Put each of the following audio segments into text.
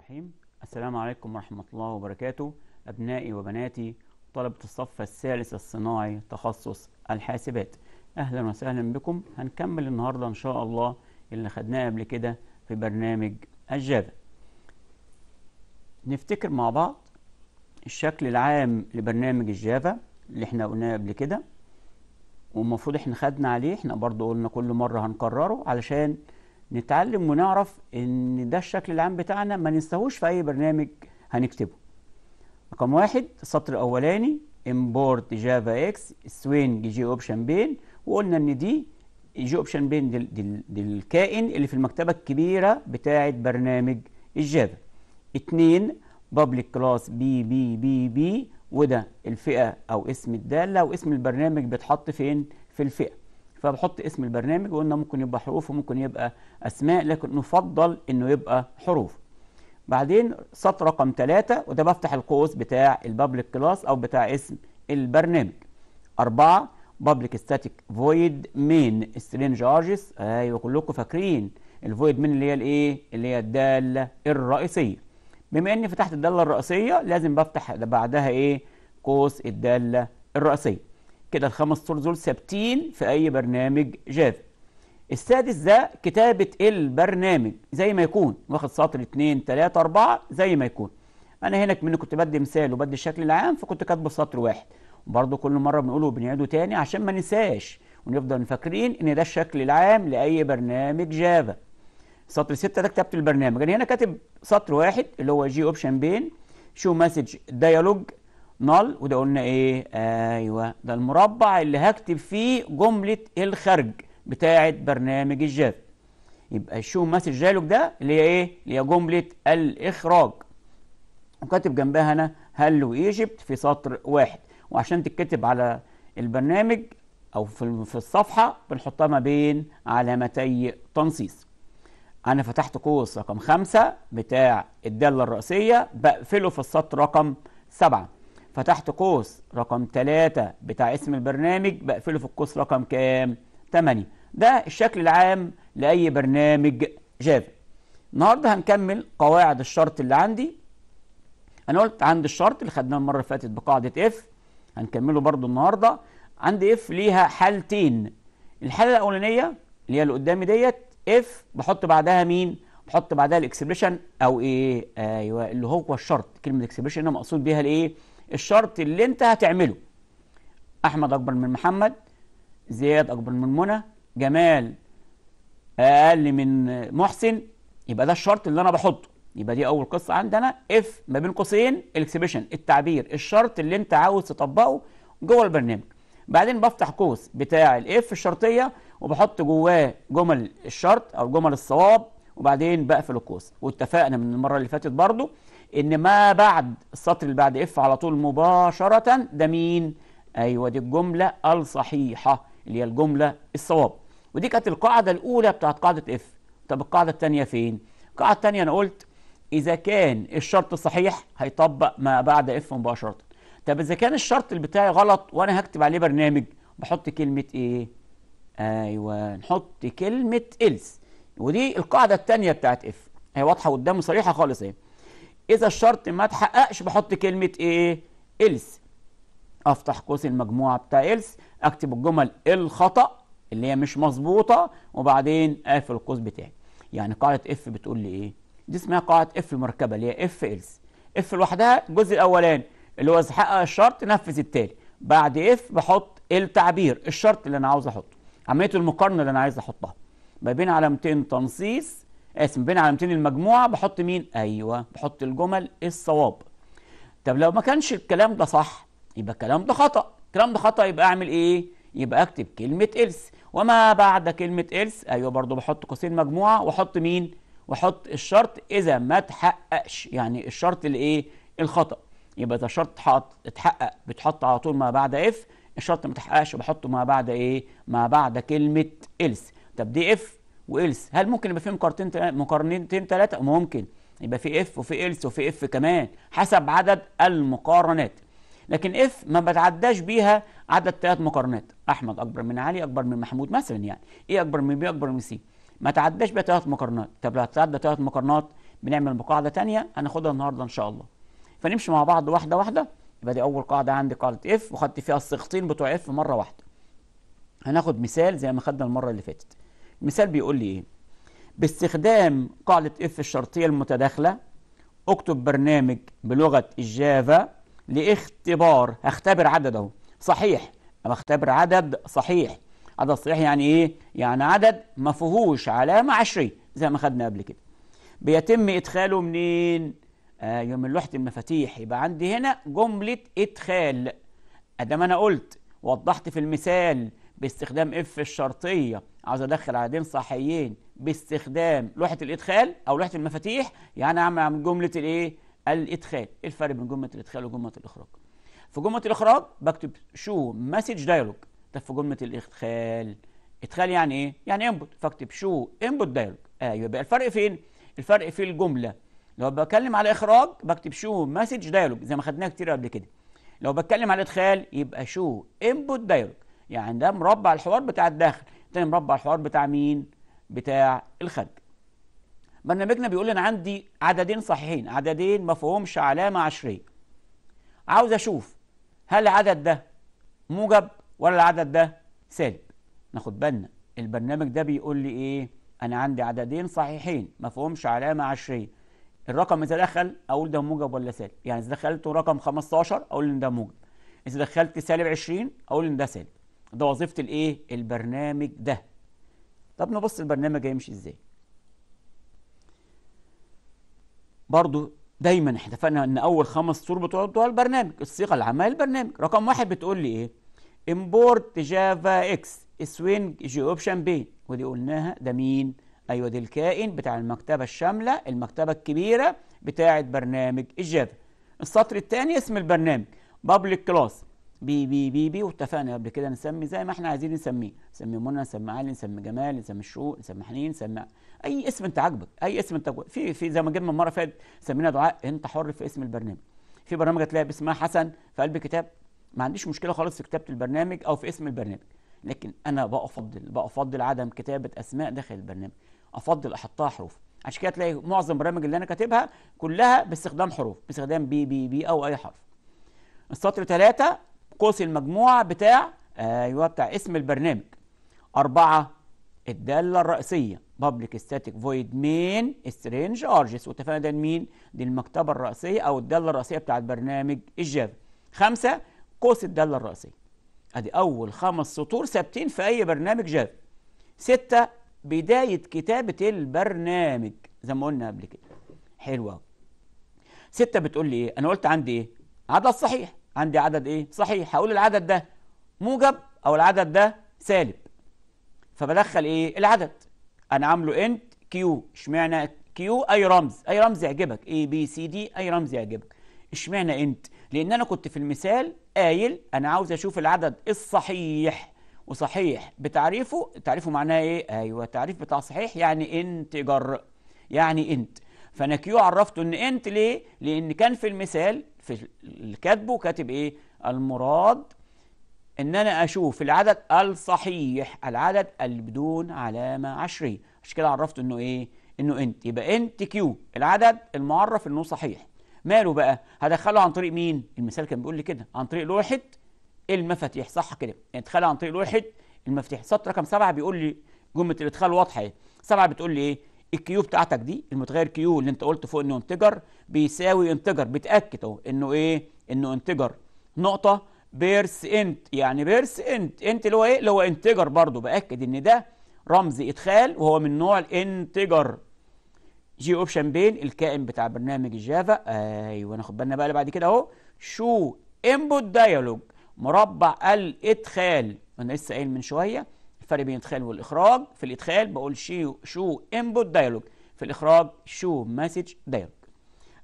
الرحيم السلام عليكم ورحمة الله وبركاته أبنائي وبناتي طلبة الصف الثالث الصناعي تخصص الحاسبات أهلا وسهلا بكم هنكمل النهاردة إن شاء الله اللي خدناه قبل كده في برنامج الجافا نفتكر مع بعض الشكل العام لبرنامج الجافا اللي احنا قلناه قبل كده والمفروض احنا خدنا عليه احنا برضو قلنا كل مرة هنكرره علشان نتعلم ونعرف ان ده الشكل العام بتاعنا ما ننساهوش في اي برنامج هنكتبه رقم واحد السطر الاولاني import جافا اكس swing جي اوبشن بين وقلنا ان دي جي اوبشن بين دي, دي الكائن اللي في المكتبه الكبيره بتاعه برنامج الجافا اتنين public class بي بي بي بي وده الفئه او اسم الداله واسم البرنامج بيتحط فين في الفئه فبحط اسم البرنامج وقلنا ممكن يبقى حروف وممكن يبقى اسماء لكن نفضل انه يبقى حروف بعدين سطر رقم ثلاثة وده بفتح القوس بتاع البابليك كلاس او بتاع اسم البرنامج أربعة بابليك ستاتيك فويد مين سترينج ارجس ايوه كلكم فاكرين الفويد مين اللي هي الايه اللي هي الداله الرئيسيه بما اني فتحت الداله الرئيسيه لازم بفتح بعدها ايه قوس الداله الرئيسيه كده الخمس سطور دول ثابتين في أي برنامج جافا السادس ده كتابة البرنامج زي ما يكون واخد سطر 2 3 4 زي ما يكون أنا هنا كمان كنت بدي مثال وبدي الشكل العام فكنت كاتبه سطر واحد وبرضه كل مرة بنقوله وبنعيده تاني عشان ما ننساش ونفضل فاكرين إن ده الشكل العام لأي برنامج جافا سطر ستة ده كتابة البرنامج أنا هنا كاتب سطر واحد اللي هو جي أوبشن بين شو مسج ديالوج نال وده قلنا ايه ايوه ده المربع اللي هكتب فيه جمله الخرج بتاعه برنامج الجاف يبقى الشو مسج دايلوج ده اللي هي ايه اللي هي جمله الاخراج وكاتب جنبها انا هل ايجيبت في سطر واحد وعشان تتكتب على البرنامج او في في الصفحه بنحطها ما بين علامتي تنصيص انا فتحت قوس رقم خمسة بتاع الداله الرئيسيه بقفله في السطر رقم سبعة فتحت قوس رقم 3 بتاع اسم البرنامج بقفله في القوس رقم كام 8 ده الشكل العام لأي برنامج جافا النهاردة هنكمل قواعد الشرط اللي عندي أنا قلت عندي الشرط اللي خدناه المرة اللي فاتت بقاعدة اف هنكمله برضو النهاردة عندي اف ليها حالتين الحالة الأولانية اللي هي اللي قدامي ديت اف بحط بعدها مين بحط بعدها الاكسبريشن او ايه ايوه اللي هو الشرط كلمه اكسبريشن هنا مقصود بيها الايه الشرط اللي انت هتعمله احمد اكبر من محمد زياد اكبر من منى جمال اقل من محسن يبقى ده الشرط اللي انا بحطه يبقى دي اول قصه عندنا اف ما بين قوسين الاكسبشن التعبير الشرط اللي انت عاوز تطبقه جوه البرنامج بعدين بفتح قوس بتاع الاف الشرطيه وبحط جواه جمل الشرط او جمل الصواب وبعدين بقفل القوس واتفقنا من المره اللي فاتت برضو ان ما بعد السطر اللي بعد اف على طول مباشره ده مين ايوه دي الجمله الصحيحه اللي هي الجمله الصواب ودي كانت القاعده الاولى بتاعت قاعده اف طب القاعده الثانيه فين القاعده الثانيه انا قلت اذا كان الشرط صحيح هيطبق ما بعد اف مباشره طب اذا كان الشرط بتاعي غلط وانا هكتب عليه برنامج بحط كلمه ايه ايوه نحط كلمه إلس ودي القاعده الثانيه بتاعت اف هي واضحه قدامه صريحه خالص ايه اذا الشرط ما اتحققش بحط كلمه ايه إلس افتح قوس المجموعه بتاع إلس اكتب الجمل الخطا اللي هي مش مظبوطه وبعدين اقفل القوس بتاعي يعني قاعده اف بتقول لي ايه دي اسمها قاعده اف المركبه اللي هي اف إلس اف لوحدها الجزء الاولاني اللي هو اذا حقق الشرط نفذ التالي بعد اف بحط التعبير الشرط اللي انا عاوز احطه عمليه المقارنه اللي انا عايز احطها ما بين علامتين تنصيص قاسم بين علامتين المجموعة بحط مين؟ أيوه بحط الجمل الصواب طب لو ما كانش الكلام ده صح يبقى الكلام ده خطأ الكلام ده خطأ يبقى أعمل إيه؟ يبقى أكتب كلمة إلس وما بعد كلمة إلس أيوه برضو بحط قوسين مجموعة وأحط مين؟ وأحط الشرط إذا ما تحققش يعني الشرط الإيه؟ الخطأ يبقى إذا الشرط اتحقق بتحط على طول ما بعد إف الشرط ما تحققش بحطه ما بعد إيه؟ ما بعد كلمة إلس طب دي إف والس هل ممكن يبقى في مقارنتين مقارنتين ثلاثه ممكن يبقى في اف وفي الس وفي اف كمان حسب عدد المقارنات لكن اف ما بتعداش بيها عدد ثلاث مقارنات احمد اكبر من علي اكبر من محمود مثلا يعني ايه اكبر من بي اكبر من سي ما تعداش بيها ثلاث مقارنات طب لو هتتعدى ثلاث مقارنات بنعمل مقاعده ثانيه هناخدها النهارده ان شاء الله فنمشي مع بعض واحده واحده يبقى دي اول قاعده عندي قاعده اف وخدت فيها الصيغتين بتوع اف مره واحده هناخد مثال زي ما خدنا المره اللي فاتت مثال بيقول لي ايه باستخدام قاعدة اف الشرطية المتداخلة اكتب برنامج بلغة الجافا لاختبار هختبر عدد اهو صحيح اختبر عدد صحيح عدد صحيح يعني ايه يعني عدد ما فيهوش علامة عشرية زي ما خدنا قبل كده بيتم ادخاله منين آه من لوحة المفاتيح يبقى عندي هنا جملة ادخال ادام انا قلت وضحت في المثال باستخدام اف الشرطية عاوز ادخل عددين صحيين باستخدام لوحه الادخال او لوحه المفاتيح يعني اعمل جمله الايه الادخال ايه الفرق بين جمله الادخال وجمله الاخراج في جمله الاخراج بكتب شو مسج دايلوج طب في جمله الادخال ادخال يعني ايه يعني انبوت فاكتب شو انبوت دايلوج ايوه يبقى الفرق فين الفرق في الجمله لو بتكلم على اخراج بكتب شو مسج دايلوج زي ما خدناها كتير قبل كده لو بتكلم على ادخال يبقى شو انبوت دايلوج يعني ده مربع الحوار بتاع الداخل تاني مربع الحوار بتاع مين بتاع الخد برنامجنا بيقول لي انا عندي عددين صحيحين عددين ما فيهمش علامه عشريه عاوز اشوف هل العدد ده موجب ولا العدد ده سالب ناخد بالنا البرنامج ده بيقول لي ايه انا عندي عددين صحيحين ما فيهمش علامه عشريه الرقم اذا دخل اقول ده موجب ولا سالب يعني اذا دخلت رقم 15 اقول ان ده موجب اذا دخلت سالب 20 اقول ان ده سالب ده وظيفه الايه البرنامج ده طب نبص البرنامج هيمشي ازاي برضو دايما اتفقنا ان اول خمس سطور بتوع البرنامج الصيغه العامه للبرنامج رقم واحد بتقول لي ايه امبورت جافا اكس سوينج جي اوبشن بي ودي قلناها ده مين ايوه دي الكائن بتاع المكتبه الشامله المكتبه الكبيره بتاعه برنامج الجافا السطر الثاني اسم البرنامج بابليك كلاس بي بي بي بي واتفقنا قبل كده نسمي زي ما احنا عايزين نسميه نسمي منى نسمي علي نسمي جمال نسمي الشوق نسمي حنين نسمي اي اسم انت عاجبك اي اسم انت في في زي ما جبنا المره فاتت سمينا دعاء انت حر في اسم البرنامج في برنامج هتلاقي باسمها حسن في قلب كتاب ما عنديش مشكله خالص في كتابه البرنامج او في اسم البرنامج لكن انا بفضل بفضل عدم كتابه اسماء داخل البرنامج افضل احطها حروف عشان كده تلاقي معظم البرامج اللي انا كاتبها كلها باستخدام حروف باستخدام بي بي بي او اي حرف السطر ثلاثة قوس المجموع بتاع ايوه بتاع اسم البرنامج أربعة الدالة الرئيسية public static void main strange ارجس واتفقنا ده مين؟ دي المكتبة الرئيسية أو الدالة الرئيسية بتاعت برنامج الجافا. خمسة قوس الدالة الرئيسية. أدي أول خمس سطور ثابتين في أي برنامج جافا. ستة بداية كتابة البرنامج زي ما قلنا قبل كده. حلو ستة بتقول لي إيه؟ أنا قلت عندي إيه؟ عدد صحيح عندي عدد ايه صحيح هقول العدد ده موجب او العدد ده سالب فبدخل ايه العدد انا عامله انت كيو اشمعنى كيو اي رمز اي رمز يعجبك اي بي سي دي اي رمز يعجبك اشمعنى انت لان انا كنت في المثال قايل انا عاوز اشوف العدد الصحيح وصحيح بتعريفه تعريفه معناه ايه ايوه تعريف بتاع صحيح يعني انتجر يعني انت فانا كيو عرفته ان انت ليه لان كان في المثال في كاتبه كاتب ايه المراد ان انا اشوف العدد الصحيح العدد اللي بدون علامه عشريه عشان كده عرفت انه ايه انه انت يبقى انت كيو العدد المعرف انه صحيح ماله بقى هدخله عن طريق مين المثال كان بيقول لي كده عن طريق لوحه المفاتيح صح كده ادخله يعني عن طريق لوحه المفاتيح سطر رقم سبعة بيقول لي جمله الادخال واضحه سبعة بتقول لي ايه الكيو بتاعتك دي المتغير كيو اللي انت قلت فوق انه انتجر بيساوي انتجر بتاكد اهو انه ايه انه انتجر نقطه بيرس انت يعني بيرس انت انت اللي هو ايه اللي هو انتجر برضو باكد ان ده رمز ادخال وهو من نوع الانتجر جي اوبشن بين الكائن بتاع برنامج الجافا ايوه ناخد بالنا بقى اللي بعد كده اهو شو انبوت دايالوج مربع الادخال انا لسه قايل من شويه الفرق بين الادخال والاخراج في الادخال بقول شو شو انبوت دايلوج في الاخراج شو مسج دايلوج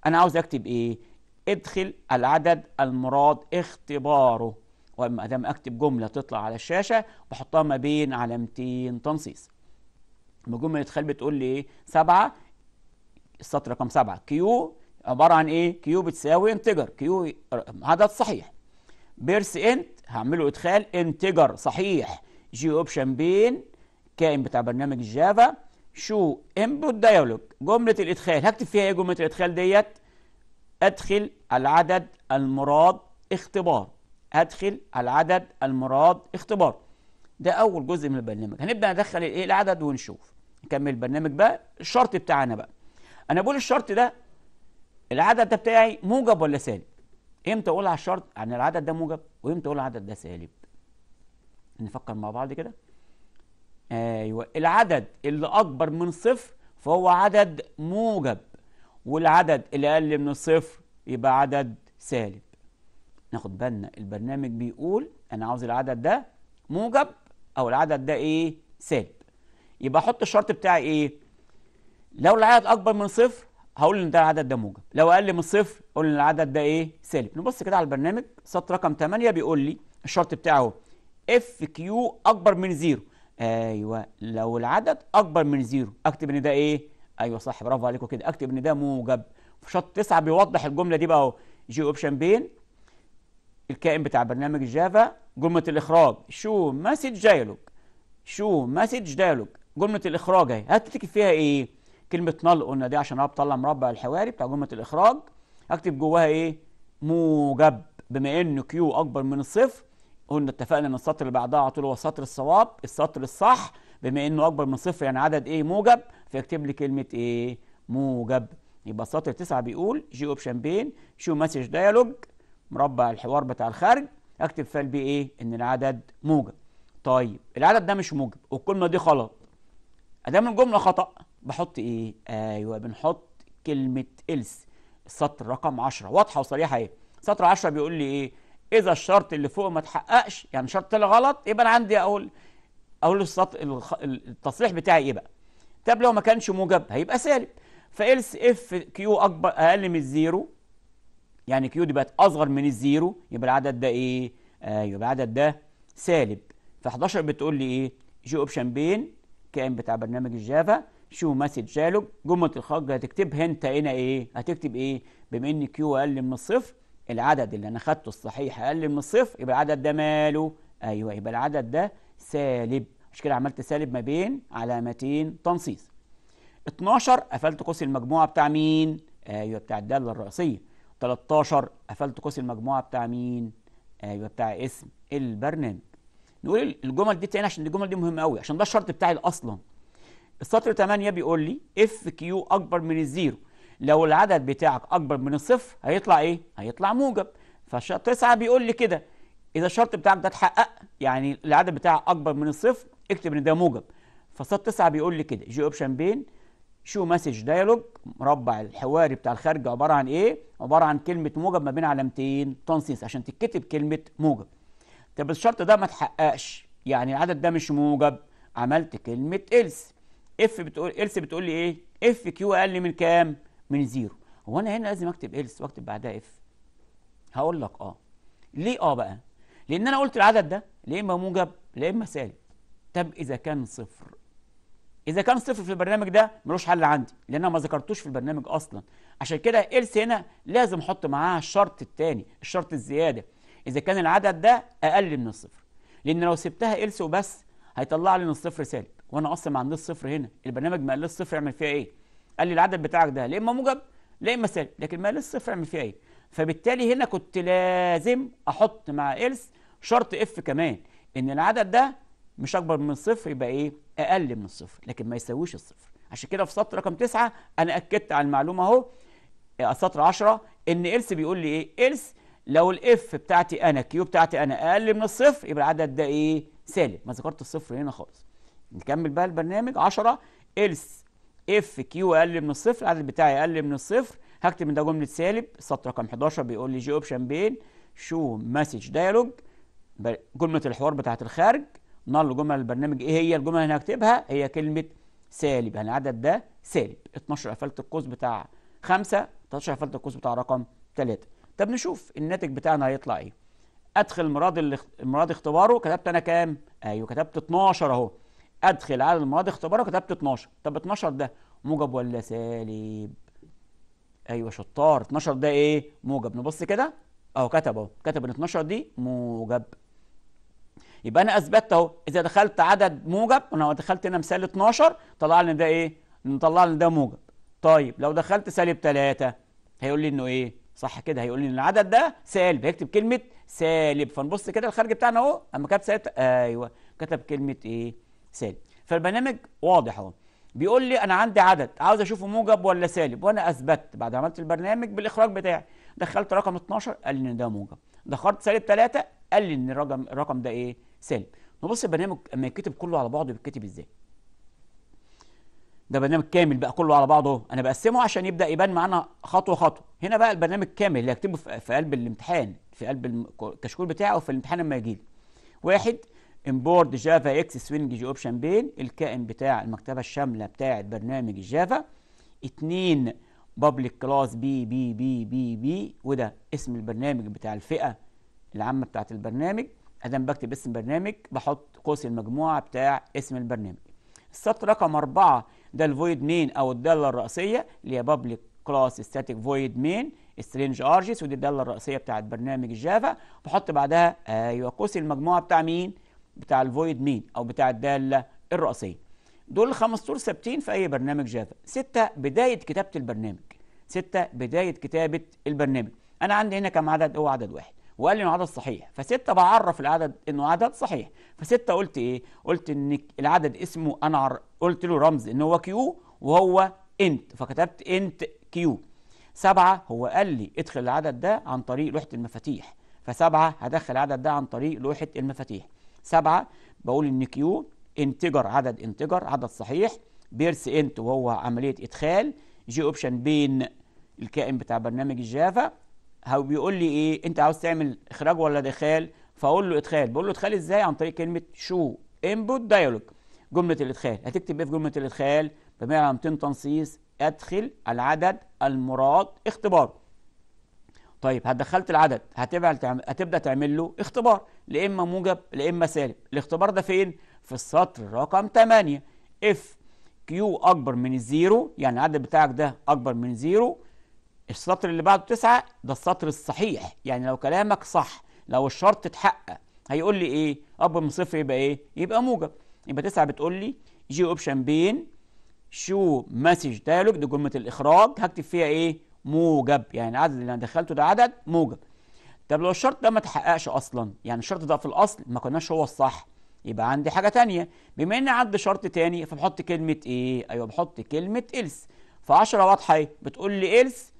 انا عاوز اكتب ايه ادخل العدد المراد اختباره وما دام اكتب جمله تطلع على الشاشه بحطها ما بين علامتين تنصيص لما جمله ادخال بتقول لي ايه 7 السطر رقم 7 كيو عباره عن ايه كيو بتساوي انتجر كيو عدد صحيح بيرس انت هعمله ادخال انتجر صحيح جي اوبشن بين كائن بتاع برنامج الجافا شو انبوت دايالوج جمله الادخال هكتب فيها ايه جمله الادخال ديت ادخل العدد المراد اختبار ادخل العدد المراد اختبار ده اول جزء من البرنامج هنبدا ندخل الايه العدد ونشوف نكمل البرنامج بقى الشرط بتاعنا بقى انا بقول الشرط ده العدد ده بتاعي موجب ولا سالب امتى اقول على الشرط عن يعني العدد ده موجب وامتى اقول العدد ده سالب نفكر مع بعض كده ايوه العدد اللي اكبر من صفر فهو عدد موجب والعدد اللي اقل من الصفر يبقى عدد سالب ناخد بالنا البرنامج بيقول انا عاوز العدد ده موجب او العدد ده ايه سالب يبقى احط الشرط بتاعي ايه لو العدد اكبر من صفر هقول ان ده العدد ده موجب لو اقل من صفر اقول ان العدد ده ايه سالب نبص كده على البرنامج سطر رقم 8 بيقول لي الشرط بتاعه اف كيو اكبر من زيرو ايوه لو العدد اكبر من زيرو اكتب ان ده ايه ايوه صح برافو عليكم كده اكتب ان ده موجب في شط 9 بيوضح الجمله دي بقى اهو جي اوبشن بين الكائن بتاع برنامج جافا جمله الاخراج شو مسج دايلوج شو مسج دايلوج جمله الاخراج اهي هتكتب فيها ايه كلمه نل قلنا دي عشان انا بطلع مربع الحواري بتاع جمله الاخراج اكتب جواها ايه موجب بما ان كيو اكبر من الصفر قلنا اتفقنا ان السطر اللي بعدها على طول هو سطر الصواب السطر الصح بما انه اكبر من صفر يعني عدد ايه موجب فيكتب لي كلمه ايه موجب يبقى السطر تسعة بيقول جي اوبشن بين شو مسج ديالوج مربع الحوار بتاع الخارج اكتب فال بي ايه ان العدد موجب طيب العدد ده مش موجب والكلمه دي غلط ادام الجمله خطا بحط ايه ايوه بنحط كلمه إلس السطر رقم 10 واضحه وصريحه ايه سطر 10 بيقول لي ايه اذا الشرط اللي فوق ما اتحققش يعني شرط طلع غلط يبقى انا عندي اقول اقول السطر التصريح بتاعي ايه بقى طب لو ما كانش موجب هيبقى سالب فالس اف كيو اكبر اقل من الزيرو يعني كيو دي بقت اصغر من الزيرو يبقى العدد ده ايه آه يبقى العدد ده سالب ف 11 بتقول لي ايه جو اوبشن بين كائن بتاع برنامج الجافا شو مسج جالوب جمله الخرج هتكتبها انت هنا ايه هتكتب ايه بما ان كيو اقل من الصفر العدد اللي أنا خدته الصحيح أقل من الصفر يبقى العدد ده ماله؟ أيوه يبقى العدد ده سالب مش كده عملت سالب ما بين علامتين تنصيص 12 قفلت قوس المجموعة بتاع مين؟ أيوه بتاع الدالة الرئيسية 13 قفلت قوس المجموعة بتاع مين؟ أيوه بتاع اسم البرنامج نقول الجمل دي تاني عشان الجمل دي مهمة قوي عشان ده الشرط بتاعي أصلا السطر 8 بيقول لي اف كيو اكبر من الزيرو لو العدد بتاعك اكبر من الصفر هيطلع ايه هيطلع موجب فشرط تسعه بيقول لي كده اذا الشرط بتاعك ده اتحقق يعني العدد بتاعك اكبر من الصفر اكتب ان ده موجب فشرط تسعه بيقول لي كده جي اوبشن بين شو مسج دايلوج مربع الحواري بتاع الخارج عباره عن ايه عباره عن كلمه موجب ما بين علامتين تنصيص عشان تتكتب كلمه موجب طب الشرط ده ما اتحققش يعني العدد ده مش موجب عملت كلمه إلس اف بتقول إلس بتقول لي ايه اف كيو اقل من كام من زيرو هو انا هنا لازم اكتب ايلس واكتب بعدها اف هقول لك اه ليه اه بقى لان انا قلت العدد ده يا اما موجب يا اما سالب طب اذا كان صفر اذا كان صفر في البرنامج ده ملوش حل عندي لان انا ما ذكرتوش في البرنامج اصلا عشان كده ايلس هنا لازم احط معاها الشرط الثاني الشرط الزياده اذا كان العدد ده اقل من الصفر لان لو سبتها ايلس وبس هيطلع لي ان الصفر سالب وانا اصلا ما عنديش صفر هنا البرنامج ما قالش صفر يعمل فيها ايه قال لي العدد بتاعك ده لا اما موجب لا اما سالب لكن ما الصفر اعمل فيها ايه فبالتالي هنا كنت لازم احط مع إلس شرط اف كمان ان العدد ده مش اكبر من صفر يبقى ايه اقل من الصفر لكن ما يساويش الصفر عشان كده في سطر رقم 9 انا اكدت على المعلومه اهو آه، سطر 10 ان إلس بيقول لي ايه إلس لو الاف بتاعتي انا كيو بتاعتي انا اقل من الصفر يبقى العدد ده ايه سالب ما ذكرت الصفر هنا خالص نكمل بقى البرنامج 10 إلس اف كيو اقل من الصفر العدد بتاعي اقل من الصفر هكتب من ده جمله سالب سطر رقم 11 بيقول لي جي اوبشن بين شو مسج دايلوج جمله الحوار بتاعه الخارج نل جمل البرنامج ايه هي الجمله اللي هكتبها هي كلمه سالب يعني العدد ده سالب 12 قفلت القوس بتاع 5 13 قفلت القوس بتاع رقم 3 طب نشوف الناتج بتاعنا هيطلع ايه ادخل مراد المراد اختباره كتبت انا كام ايوه كتبت 12 اهو ادخل على المواد اختبار وكتبت 12 طب 12 ده موجب ولا سالب ايوه شطار 12 ده ايه موجب نبص كده اهو كتب اهو كتب ان 12 دي موجب يبقى انا اثبتت اهو اذا دخلت عدد موجب انا دخلت هنا مثال 12 طلع لي ده ايه نطلع لي ده موجب طيب لو دخلت سالب 3 هيقول لي انه ايه صح كده هيقول لي ان العدد ده سالب هيكتب كلمه سالب فنبص كده الخارج بتاعنا اهو اما كتب سالب ايوه كتب كلمه ايه سالب فالبرنامج واضح اهو بيقول لي انا عندي عدد عاوز اشوفه موجب ولا سالب وانا اثبت بعد عملت البرنامج بالاخراج بتاعي دخلت رقم 12 قال لي ان ده موجب دخلت سالب 3 قال لي ان الرقم الرقم ده ايه سالب نبص البرنامج اما يتكتب كله على بعضه بيتكتب ازاي ده برنامج كامل بقى كله على بعضه انا بقسمه عشان يبدا يبان معانا خطوه خطوه هنا بقى البرنامج كامل اللي هكتبه في قلب الامتحان في قلب الكشكول بتاعه في الامتحان لما يجي لي واحد امبورد جافا اكس سوينج جي اوبشن بين الكائن بتاع المكتبه الشامله بتاعت برنامج الجافا اتنين بابليك كلاس بي بي بي بي بي وده اسم البرنامج بتاع الفئه العامه بتاعه البرنامج ادام بكتب اسم برنامج بحط قوس المجموعه بتاع اسم البرنامج السطر رقم اربعه ده الفويد مين او الداله الرئيسيه اللي هي بابليك كلاس ستاتيك فويد مين سترينج ارجس ودي الداله الرئيسيه بتاعت برنامج الجافا بحط بعدها ايوه قوس المجموعه بتاع مين بتاع الفويد مين او بتاع الداله الراسيه دول خمس طول ثابتين في اي برنامج جافا سته بدايه كتابه البرنامج سته بدايه كتابه البرنامج انا عندي هنا كم عدد هو عدد واحد وقال لي انه عدد صحيح فستة بعرف العدد انه عدد صحيح فستة قلت ايه قلت ان العدد اسمه انا قلت له رمز ان هو كيو وهو انت فكتبت انت كيو سبعة هو قال لي ادخل العدد ده عن طريق لوحة المفاتيح فسبعة هدخل العدد ده عن طريق لوحة المفاتيح سبعة بقول إن كيو انتجر عدد انتجر عدد صحيح بيرس انت وهو عملية إدخال جي أوبشن بين الكائن بتاع برنامج الجافا هو بيقول لي إيه أنت عاوز تعمل إخراج ولا ادخال فأقول له إدخال بقول له إدخال إزاي عن طريق كلمة شو انبوت دايلوج جملة الإدخال هتكتب إيه في جملة الإدخال بمعنى علامتين تنصيص أدخل العدد المراد اختباره طيب هتدخلت العدد هتبدا تعمل له اختبار لا اما موجب لا اما سالب الاختبار ده فين في السطر رقم 8 اف كيو اكبر من الزيرو يعني العدد بتاعك ده اكبر من زيرو السطر اللي بعده 9 ده السطر الصحيح يعني لو كلامك صح لو الشرط اتحقق هيقول لي ايه اكبر من صفر يبقى ايه يبقى موجب يبقى 9 بتقول لي جي اوبشن بين شو مسج دايلوج دي جمله الاخراج هكتب فيها ايه موجب يعني العدد اللي انا دخلته ده عدد موجب طب لو الشرط ده ما تحققش اصلا يعني الشرط ده في الاصل ما كناش هو الصح يبقى عندي حاجه ثانيه بما ان عندي شرط ثاني فبحط كلمه ايه ايوه بحط كلمه إلس ف10 واضحه ايه بتقول لي إلس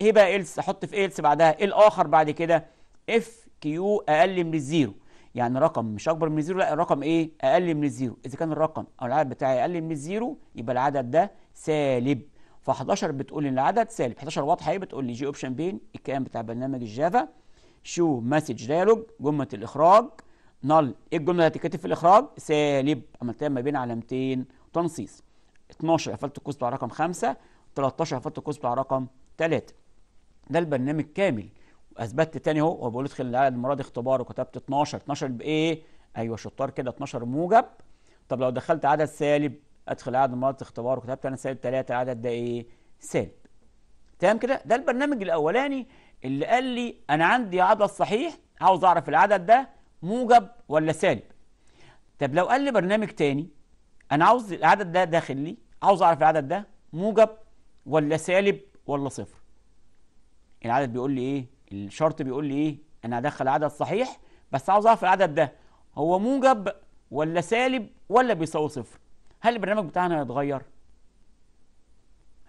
ايه بقى إلس احط في إلس بعدها ايه الاخر بعد كده اف كيو اقل من الزيرو يعني رقم مش اكبر من الزيرو لا الرقم ايه اقل من الزيرو اذا كان الرقم او العدد بتاعي اقل من الزيرو يبقى العدد ده سالب ف11 بتقول ان العدد سالب 11 واضحه ايه بتقول لي جي اوبشن بين الكيان بتاع برنامج الجافا شو مسج ديالوج جمله الاخراج نل ايه الجمله اللي هتتكتب في الاخراج سالب عملتها ما بين علامتين تنصيص 12 قفلت القوس بتاع رقم 5 13 قفلت القوس بتاع رقم 3 ده البرنامج كامل واثبتت تاني اهو وبقول ادخل العدد دي اختبار وكتبت 12 12 بايه ايوه شطار كده 12 موجب طب لو دخلت عدد سالب ادخل عدد مرات اختبار وكتبت انا سالب 3 عدد ده ايه؟ سالب. تمام كده؟ ده البرنامج الاولاني اللي قال لي انا عندي عدد صحيح عاوز اعرف العدد ده موجب ولا سالب. طب لو قال لي برنامج تاني انا عاوز العدد ده داخل لي عاوز اعرف العدد ده موجب ولا سالب ولا صفر. العدد بيقول لي ايه؟ الشرط بيقول لي ايه؟ انا هدخل عدد صحيح بس عاوز اعرف العدد ده هو موجب ولا سالب ولا بيساوي صفر هل البرنامج بتاعنا هيتغير؟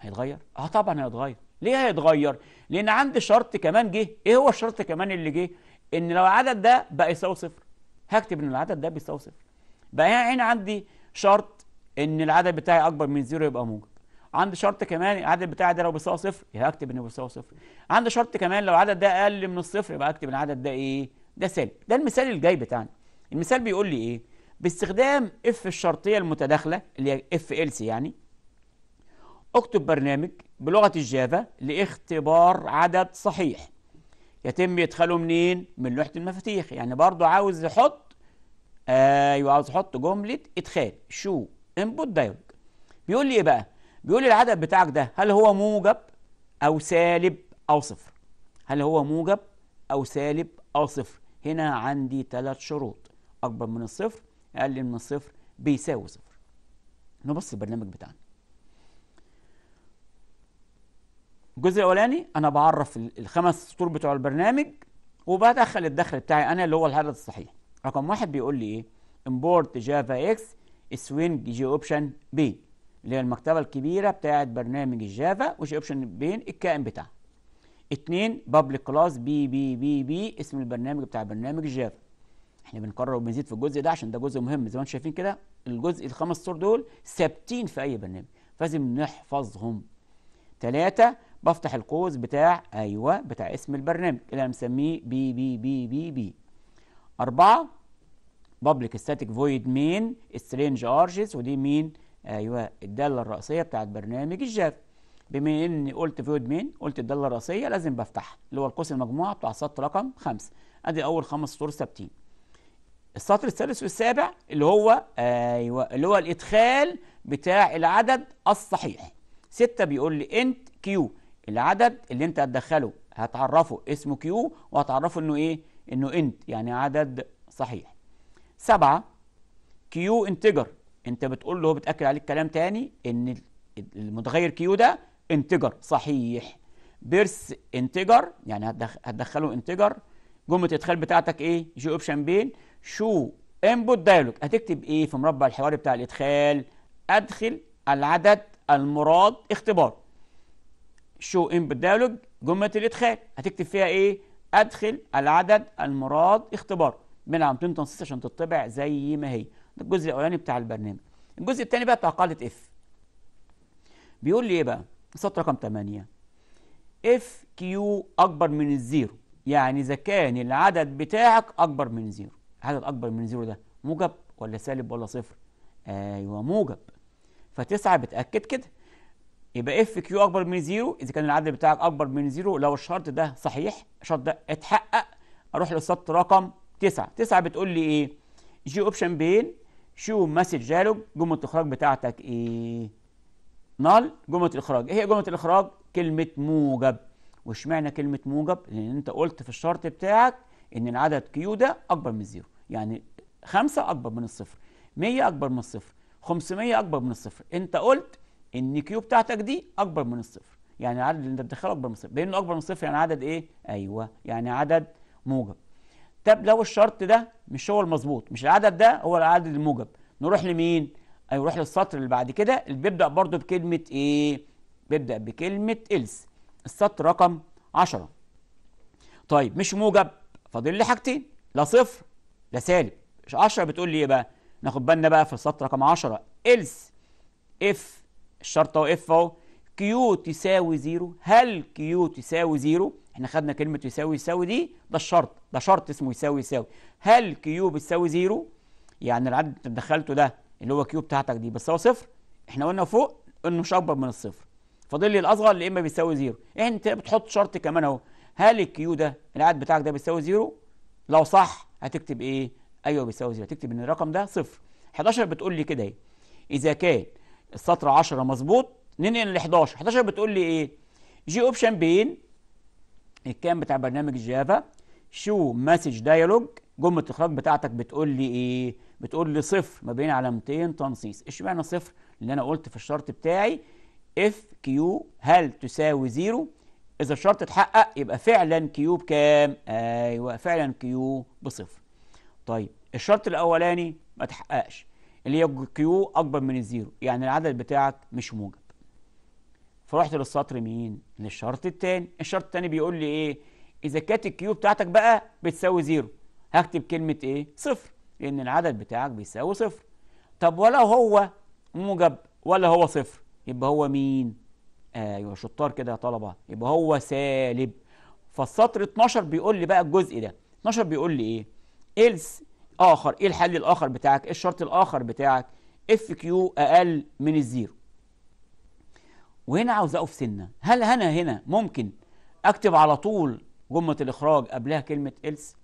هيتغير؟ اه طبعا هيتغير ليه هيتغير؟ لأن عندي شرط كمان جه إيه هو الشرط كمان اللي جه؟ إن لو العدد ده بقى يساوي صفر هكتب إن العدد ده بيساوي صفر بقى هنا عندي شرط إن العدد بتاعي أكبر من زيرو يبقى موجب عندي شرط كمان العدد بتاعي ده لو بيساوي صفر يبقى اكتب انه بيساوي صفر عندي شرط كمان لو العدد ده اقل من الصفر يبقى اكتب العدد ده ايه ده سالب ده المثال الجاي بتاعنا المثال بيقول لي ايه باستخدام اف الشرطيه المتداخله اللي هي اف ال سي يعني اكتب برنامج بلغه الجافا لاختبار عدد صحيح يتم ادخاله منين من لوحه المفاتيح يعني برضه عاوز يحط ايوه عاوز يحط جمله ادخال شو انبوت دايلوج بيقول لي ايه بقى بيقول لي العدد بتاعك ده هل هو موجب او سالب او صفر هل هو موجب او سالب او صفر هنا عندي ثلاث شروط اكبر من الصفر اقل من الصفر بيساوي صفر نبص البرنامج بتاعنا الجزء الاولاني انا بعرف الخمس سطور بتوع البرنامج وبدخل الدخل بتاعي انا اللي هو العدد الصحيح رقم واحد بيقول لي ايه امبورت جافا اكس سوينج جي اوبشن بي اللي هي المكتبه الكبيره بتاعه برنامج الجافا وجي اوبشن بين الكائن بتاعها اتنين بابليك كلاس بي بي بي بي اسم البرنامج بتاع برنامج الجافا احنا بنكرر وبنزيد في الجزء ده عشان ده جزء مهم زي ما انتم شايفين كده الجزء الخمس صور دول ثابتين في اي برنامج فلازم نحفظهم ثلاثة بفتح القوس بتاع ايوه بتاع اسم البرنامج اللي انا مسميه بي بي بي بي بي أربعة بابليك ستاتيك فويد مين سترينج ارجز ودي مين ايوه الدالة الرئيسية بتاعت برنامج الجاف بما اني قلت فويد مين قلت الدالة الرئيسية لازم بفتحها اللي هو القوس المجموعة بتاع سط رقم خمسة ادي اول خمس سطور ثابتين السطر السادس والسابع اللي هو ايوه اللي هو الادخال بتاع العدد الصحيح ستة بيقول لي انت كيو العدد اللي انت هتدخله هتعرفه اسمه كيو وهتعرفه انه ايه انه انت يعني عدد صحيح سبعة كيو انتجر انت بتقول له هو بتاكد عليه الكلام تاني ان المتغير كيو ده انتجر صحيح بيرس انتجر يعني هتدخله انتجر جمله الادخال بتاعتك ايه جي اوبشن بين شو انبوت دايلوج هتكتب ايه في مربع الحواري بتاع الادخال ادخل العدد المراد اختبار شو انبوت دايلوج جمله الادخال هتكتب فيها ايه ادخل العدد المراد اختبار من عمتين تنصيص عشان تطبع زي ما هي ده الجزء الاولاني بتاع البرنامج الجزء الثاني بقى بتاع قاعده اف بيقول لي ايه بقى السطر رقم 8 اف كيو اكبر من الزيرو يعني اذا كان العدد بتاعك اكبر من زيرو عدد أكبر من زيرو ده موجب ولا سالب ولا صفر؟ أيوه موجب فتسعة بتأكد كده يبقى اف كيو اكبر من زيرو اذا كان العدد بتاعك اكبر من زيرو لو الشرط ده صحيح الشرط ده اتحقق اروح للسط رقم تسعه. تسعه بتقول لي ايه جي اوبشن بين شو مسج جالوج جمله الاخراج بتاعتك ايه نال جمله الاخراج ايه هي جمله الاخراج كلمه موجب واشمعنى كلمه موجب لان انت قلت في الشرط بتاعك ان العدد كيو ده اكبر من زيرو يعني خمسة أكبر من الصفر 100 أكبر من الصفر 500 أكبر من الصفر أنت قلت إن كيو بتاعتك دي أكبر من الصفر يعني العدد اللي أنت بتدخله أكبر من الصفر لأنه أكبر من الصفر يعني عدد إيه؟ أيوه يعني عدد موجب طب لو الشرط ده مش هو المظبوط مش العدد ده هو العدد الموجب نروح لمين؟ نروح للسطر اللي بعد كده اللي بيبدأ برضه بكلمة إيه؟ بيبدأ بكلمة إلس السطر رقم 10 طيب مش موجب فاضل لي حاجتين لا صفر ده سالب 10 بتقول لي ايه بقى ناخد بالنا بقى في السطر رقم 10 إلس إف الشرطة اف أهو كيو تساوي زيرو هل كيو تساوي زيرو احنا خدنا كلمة يساوي يساوي دي ده الشرط ده شرط اسمه يساوي يساوي هل كيو بتساوي زيرو يعني العدد اللي دخلته ده اللي هو كيو بتاعتك دي بس هو صفر احنا قلنا فوق انه مش اكبر من الصفر فاضل لي الاصغر اللي اما بيساوي زيرو إيه، انت بتحط شرط كمان اهو هل الكيو ده العدد بتاعك ده بيساوي زيرو لو صح هتكتب ايه ايوه بيساوي زيرو هتكتب ان الرقم ده صفر 11 بتقول لي كده اهي اذا كان السطر 10 مظبوط ننقل ل 11 11 بتقول لي ايه جي اوبشن بين الكام بتاع برنامج جافا شو مسج دايالوج جمله الاخراج بتاعتك بتقول لي ايه بتقول لي صفر ما بين علامتين تنصيص اشمعنى صفر اللي انا قلت في الشرط بتاعي اف كيو هل تساوي زيرو إذا الشرط اتحقق يبقى فعلا كيو بكام؟ أيوه فعلا كيو بصفر. طيب الشرط الأولاني ما اتحققش اللي هي كيو أكبر من الزيرو يعني العدد بتاعك مش موجب. فرحت للسطر مين؟ للشرط الثاني، الشرط الثاني بيقول لي إيه؟ إذا كانت الكيو بتاعتك بقى بتساوي زيرو هكتب كلمة إيه؟ صفر لأن العدد بتاعك بيساوي صفر. طب ولا هو موجب ولا هو صفر يبقى هو مين؟ ايوه شطار كده يا طلبه يبقى هو سالب فالسطر 12 بيقول لي بقى الجزء ده 12 بيقول لي ايه إلس آخر إيه الحل الآخر بتاعك إيه الشرط الآخر بتاعك اف كيو أقل من الزيرو وهنا عاوز أقف سنة هل أنا هنا ممكن أكتب على طول جملة الإخراج قبلها كلمة إلس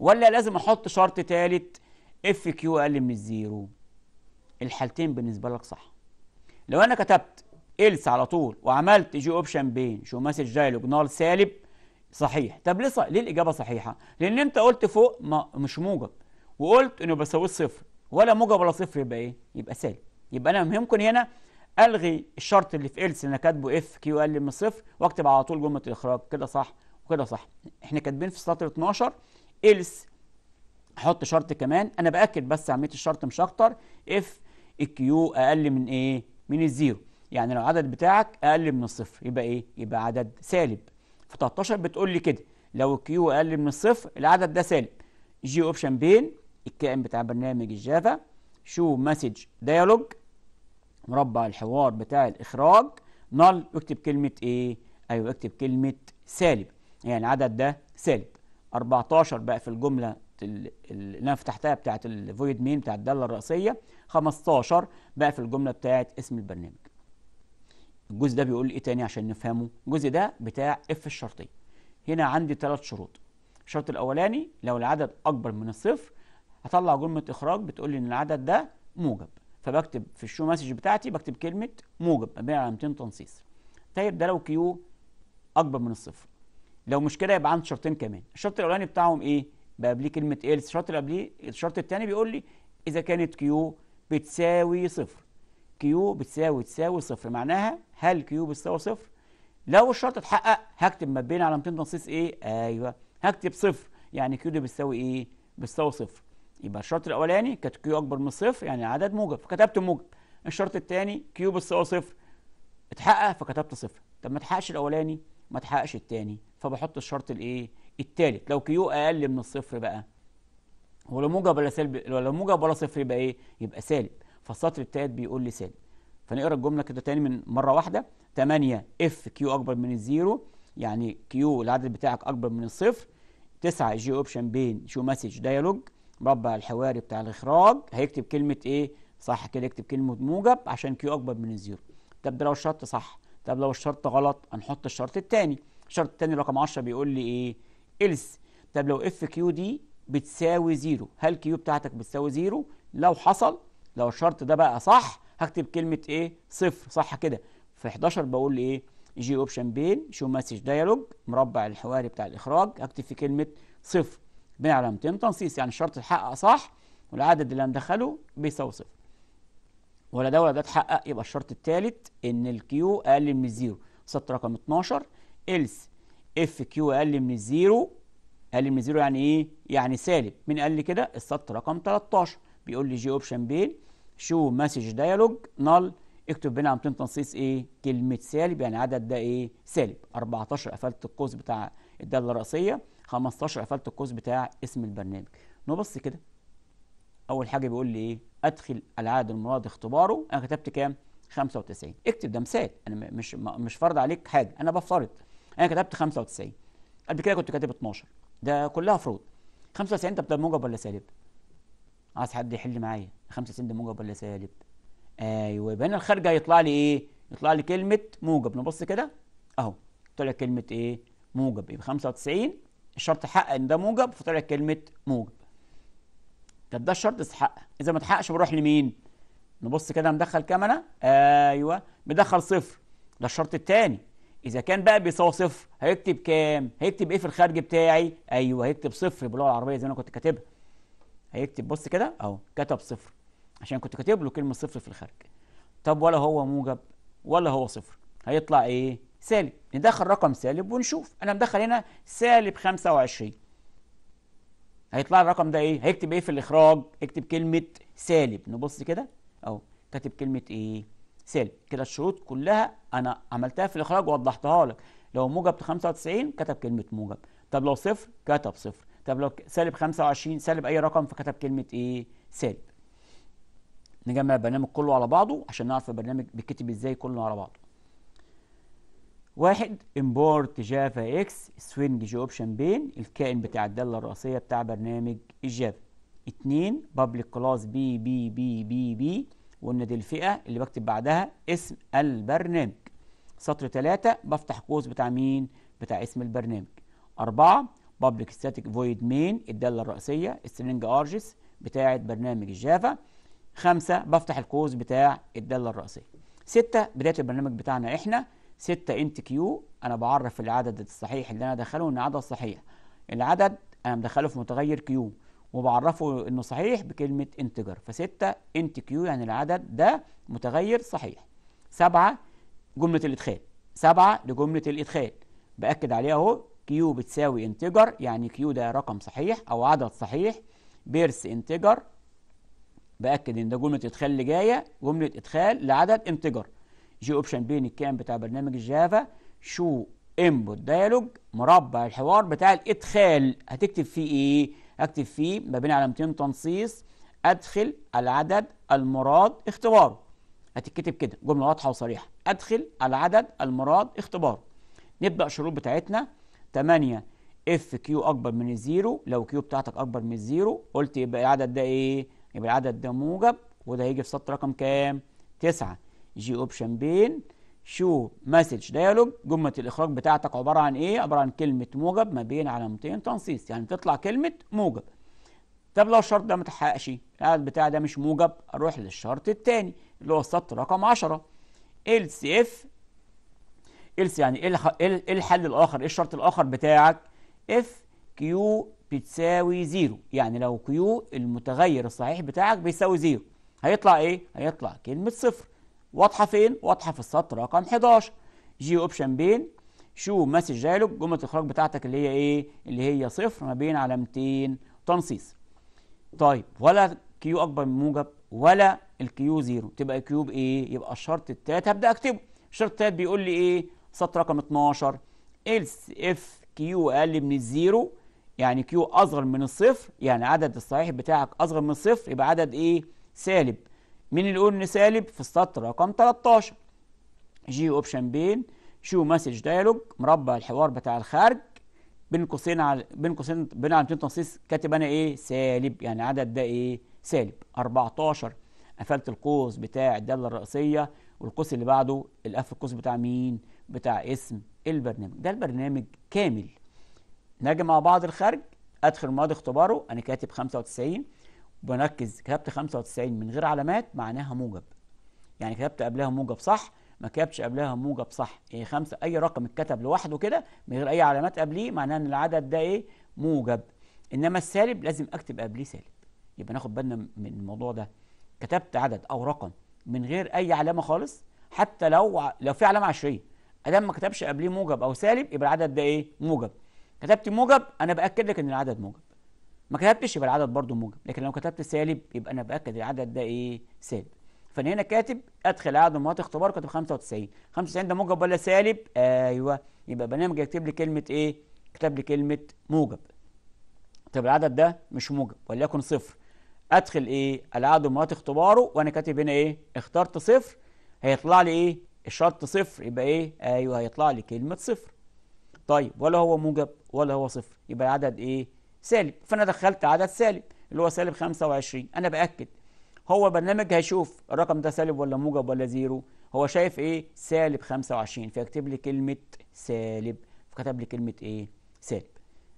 ولا لازم أحط شرط ثالث اف كيو أقل من الزيرو الحالتين بالنسبة لك صح لو أنا كتبت إلس على طول وعملت جي أوبشن بين شو مسج دايلوجنال سالب صحيح طب ليه, ليه الإجابة صحيحة؟ لأن أنت قلت فوق ما مش موجب وقلت إنه بساويه صفر ولا موجب ولا صفر يبقى إيه؟ يبقى سالب يبقى أنا يمكن هنا ألغي الشرط اللي في إلس أنا كاتبه إف كيو أقل من صفر وأكتب على طول جملة الإخراج كده صح وكده صح إحنا كاتبين في سطر 12 إلس احط شرط كمان انا باكد بس عمليه الشرط مش اكتر اف الكيو اقل من ايه من الزيرو يعني لو العدد بتاعك اقل من الصفر يبقى ايه يبقى عدد سالب في 13 بتقول لي كده لو الكيو اقل من الصفر العدد ده سالب جي اوبشن بين الكائن بتاع برنامج الجافا شو مسج ديالوج مربع الحوار بتاع الاخراج نل واكتب كلمه ايه ايوه اكتب كلمه سالب يعني العدد ده سالب 14 بقى في الجمله اللي انا فتحتها بتاعت الفويد مين بتاعت الداله الرئيسيه 15 بقى في الجمله بتاعت اسم البرنامج الجزء ده بيقول ايه تاني عشان نفهمه الجزء ده بتاع اف الشرطي هنا عندي ثلاث شروط الشرط الاولاني لو العدد اكبر من الصفر هطلع جمله اخراج بتقول لي ان العدد ده موجب فبكتب في الشو مسج بتاعتي بكتب كلمه موجب مبنيه على علامتين تنصيص طيب ده لو كيو اكبر من الصفر لو مش كده يبقى عندي شرطين كمان الشرط الاولاني بتاعهم ايه بقى قبليه كلمه ايه الشرط اللي قبليه الشرط الثاني بيقول لي اذا كانت كيو بتساوي صفر كيو بتساوي تساوي صفر معناها هل كيو بتساوي صفر لو الشرط اتحقق هكتب ما بين علامتين تنصيص ايه ايوه هكتب صفر يعني كيو دي بتساوي ايه بتساوي صفر يبقى الشرط الاولاني كانت كيو اكبر من صفر يعني عدد موجب فكتبت موجب الشرط الثاني كيو بتساوي صفر اتحقق فكتبت صفر طب ما اتحققش الاولاني ما اتحققش الثاني فبحط الشرط الايه الثالث لو كيو اقل من الصفر بقى ولا موجب ولا سالب ولا موجب ولا صفر يبقى ايه يبقى سالب فالسطر التالت بيقول لي سالب فنقرا الجمله كده تاني من مره واحده 8 اف كيو اكبر من الزيرو يعني كيو العدد بتاعك اكبر من الصفر 9 جي اوبشن بين شو مسج ديالوج مربع الحواري بتاع الاخراج هيكتب كلمه ايه صح كده يكتب كلمه موجب عشان كيو اكبر من الزيرو طب ده لو الشرط صح طب لو الشرط غلط هنحط الشرط الثاني الشرط الثاني رقم 10 بيقول لي ايه إلس طب لو اف كيو دي بتساوي زيرو هل كيو بتاعتك بتساوي زيرو لو حصل لو الشرط ده بقى صح هكتب كلمه ايه صفر صح كده في 11 بقول ايه جي اوبشن بين شو مسج ديالوج مربع الحواري بتاع الاخراج اكتب فيه كلمه صفر بين علامتين تنصيص يعني الشرط اتحقق صح والعدد اللي هندخله بيساوي صفر ولا ده ولا ده اتحقق يبقى الشرط الثالث ان الكيو اقل من الزيرو سطر رقم 12 إلس اف كيو اقل من الزيرو اقل من الزيرو يعني ايه؟ يعني سالب مين قال لي كده؟ السطر رقم 13 بيقول لي جي اوبشن بين شو مسج ديالوج نال اكتب بين عمتين تنصيص ايه كلمه سالب يعني عدد ده ايه سالب 14 قفلت القوس بتاع الداله الرئيسيه 15 قفلت القوس بتاع اسم البرنامج نبص كده اول حاجه بيقول لي ايه ادخل العدد المراد اختباره انا كتبت كام 95 اكتب ده مثال انا مش مش فرض عليك حاجه انا بفترض انا كتبت 95 قبل كده كنت كاتب 12 ده كلها فروض 95 بتبقى موجب ولا سالب عايز حد يحل معايا 95 ده موجب ولا سالب ايوه يبقى هنا الخارج هيطلع لي ايه يطلع لي كلمه موجب نبص كده اهو طلع كلمه ايه موجب يبقى 95 الشرط حقق ان ده موجب فطلع كلمه موجب طب ده الشرط استحق اذا ما اتحققش بروح لمين نبص كده مدخل كام انا ايوه مدخل صفر ده الشرط الثاني اذا كان بقى بيساوي صفر هيكتب كام هيكتب ايه في الخارج بتاعي ايوه هيكتب صفر باللغه العربيه زي ما انا كنت كاتبها هيكتب بص كده اهو كتب صفر عشان كنت كاتب له كلمه صفر في الخارج طب ولا هو موجب ولا هو صفر هيطلع ايه سالب ندخل رقم سالب ونشوف انا مدخل هنا سالب 25 هيطلع الرقم ده ايه هيكتب ايه في الاخراج اكتب كلمه سالب نبص كده اهو كاتب كلمه ايه سالب كده الشروط كلها انا عملتها في الاخراج ووضحتها لك لو موجب 95 كتب كلمه موجب طب لو صفر كتب صفر طب لو سالب 25 سالب اي رقم فكتب كلمه ايه سالب نجمع البرنامج كله على بعضه عشان نعرف البرنامج بيتكتب ازاي كله على بعضه واحد امبورت جافا اكس سوينج جي اوبشن بين الكائن بتاع الداله الرئيسيه بتاع برنامج الجافا اتنين بابليك كلاس بي بي بي بي بي وقلنا دي الفئه اللي بكتب بعدها اسم البرنامج سطر ثلاثة بفتح قوس بتاع مين بتاع اسم البرنامج أربعة بابليك ستاتيك فويد مين الداله الرئيسيه السرنج ارجس بتاعه برنامج الجافا خمسة بفتح القوس بتاع الداله الرئيسيه ستة بدايه البرنامج بتاعنا احنا ستة انت كيو انا بعرف العدد الصحيح اللي انا دخله ان عدد صحيح العدد انا مدخله في متغير كيو وبعرفه انه صحيح بكلمه انتجر فستة انت كيو يعني العدد ده متغير صحيح سبعة جمله الادخال سبعة لجمله الادخال باكد عليها اهو كيو بتساوي انتجر يعني كيو ده رقم صحيح أو عدد صحيح بيرس انتجر بأكد إن ده جملة إدخال اللي جاية جملة إدخال لعدد انتجر جي أوبشن بين الكام بتاع برنامج الجافا شو انبوت دايلوج مربع الحوار بتاع الادخال هتكتب فيه ايه هكتب فيه ما بين علامتين تنصيص ادخل العدد المراد اختباره هتتكتب كده جمله واضحه وصريحه ادخل العدد المراد اختباره نبدا الشروط بتاعتنا 8 اف كيو اكبر من الزيرو لو كيو بتاعتك اكبر من الزيرو قلت يبقى العدد ده ايه يبقى العدد ده موجب وده هيجي في سطر رقم كام 9 جي اوبشن بين شو مسج ديالوج جمله الاخراج بتاعتك عباره عن ايه عباره عن كلمه موجب ما بين علامتين تنصيص يعني تطلع كلمه موجب طب لو الشرط ده ما اتحققش العدد بتاعي ده مش موجب اروح للشرط الثاني اللي هو السطر رقم 10 else if إلس يعني إيه, إيه, إيه الحل الآخر إيه الشرط الآخر بتاعك إف كيو بتساوي زيرو يعني لو كيو المتغير الصحيح بتاعك بيساوي زيرو هيطلع إيه؟ هيطلع كلمة صفر واضحة فين؟ واضحة في السطر رقم 11 جي أوبشن بين شو مسج جايلوج جملة الإخراج بتاعتك اللي هي إيه؟ اللي هي صفر ما بين علامتين تنصيص طيب ولا كيو أكبر من موجب ولا الكيو زيرو تبقى الكيو بإيه؟ يبقى الشرط التالت هبدأ أكتبه الشرط التالت بيقول لي إيه؟ سطر رقم 12 else if q اقل من الزيرو يعني q اصغر من الصفر يعني عدد الصحيح بتاعك اصغر من الصفر يبقى عدد ايه سالب مين اللي يقول ان سالب في السطر رقم 13 جي اوبشن بين شو مسج دايلوج مربع الحوار بتاع الخارج بين قوسين على بين قوسين بين علامتين تنصيص كاتب انا ايه سالب يعني عدد ده ايه سالب 14 قفلت القوس بتاع الداله الرئيسيه والقوس اللي بعده القفل القوس بتاع مين بتاع اسم البرنامج ده البرنامج كامل نجي مع بعض الخارج ادخل ماضي اختباره انا كاتب 95 بنركز كتبت 95 من غير علامات معناها موجب يعني كتبت قبلها موجب صح ما كتبتش قبلها موجب صح يعني خمسة اي رقم اتكتب لوحده كده من غير اي علامات قبليه معناها ان العدد ده ايه موجب انما السالب لازم اكتب قبليه سالب يبقى ناخد بالنا من الموضوع ده كتبت عدد او رقم من غير اي علامه خالص حتى لو لو في علامه عشريه ادام ما كتبش قبليه موجب او سالب يبقى العدد ده ايه موجب كتبت موجب انا باكد لك ان العدد موجب ما كتبتش يبقى العدد برضه موجب لكن لو كتبت سالب يبقى انا باكد العدد ده ايه سالب فانا هنا كاتب ادخل عدد مرات اختبار كاتب 95 95 ده موجب ولا سالب ايوه يبقى برنامج يكتب لي كلمه ايه كتب لي كلمه موجب طب العدد ده مش موجب وليكن صفر ادخل ايه العدد مرات اختباره وانا كاتب هنا ايه اخترت صفر هيطلع لي ايه الشرط صفر يبقى ايه ايوه هيطلع لي كلمه صفر طيب ولا هو موجب ولا هو صفر يبقى العدد ايه سالب فانا دخلت عدد سالب اللي هو سالب 25 انا باكد هو برنامج هيشوف الرقم ده سالب ولا موجب ولا زيرو هو شايف ايه سالب 25 فيكتب لي كلمه سالب فكتب لي كلمه ايه سالب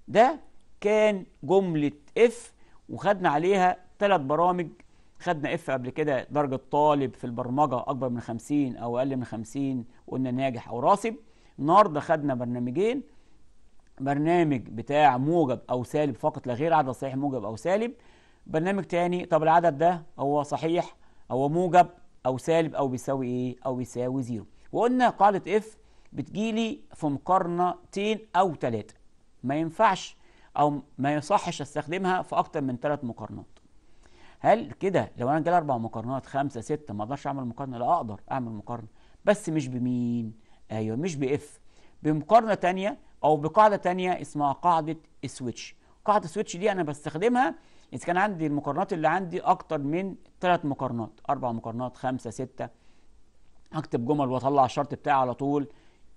ده كان جمله اف وخدنا عليها ثلاث برامج خدنا اف قبل كده درجه طالب في البرمجه اكبر من 50 او اقل من 50 وقلنا ناجح او راسب النهارده خدنا برنامجين برنامج بتاع موجب او سالب فقط لا غير عدد صحيح موجب او سالب برنامج تاني طب العدد ده هو صحيح هو موجب او سالب او بيساوي ايه او بيساوي زيرو وقلنا قاعده اف بتجيلي في مقارنتين او ثلاثه ما ينفعش او ما يصحش استخدمها في اكتر من ثلاث مقارنات هل كده لو انا جالي اربع مقارنات خمسه سته ما اقدرش اعمل مقارنه لا اقدر اعمل مقارنه بس مش بمين ايوه مش باف بمقارنه ثانيه او بقاعده ثانيه اسمها قاعده سويتش قاعده سويتش دي انا بستخدمها اذا كان عندي المقارنات اللي عندي اكتر من ثلاث مقارنات اربع مقارنات خمسه سته اكتب جمل واطلع الشرط بتاعي على طول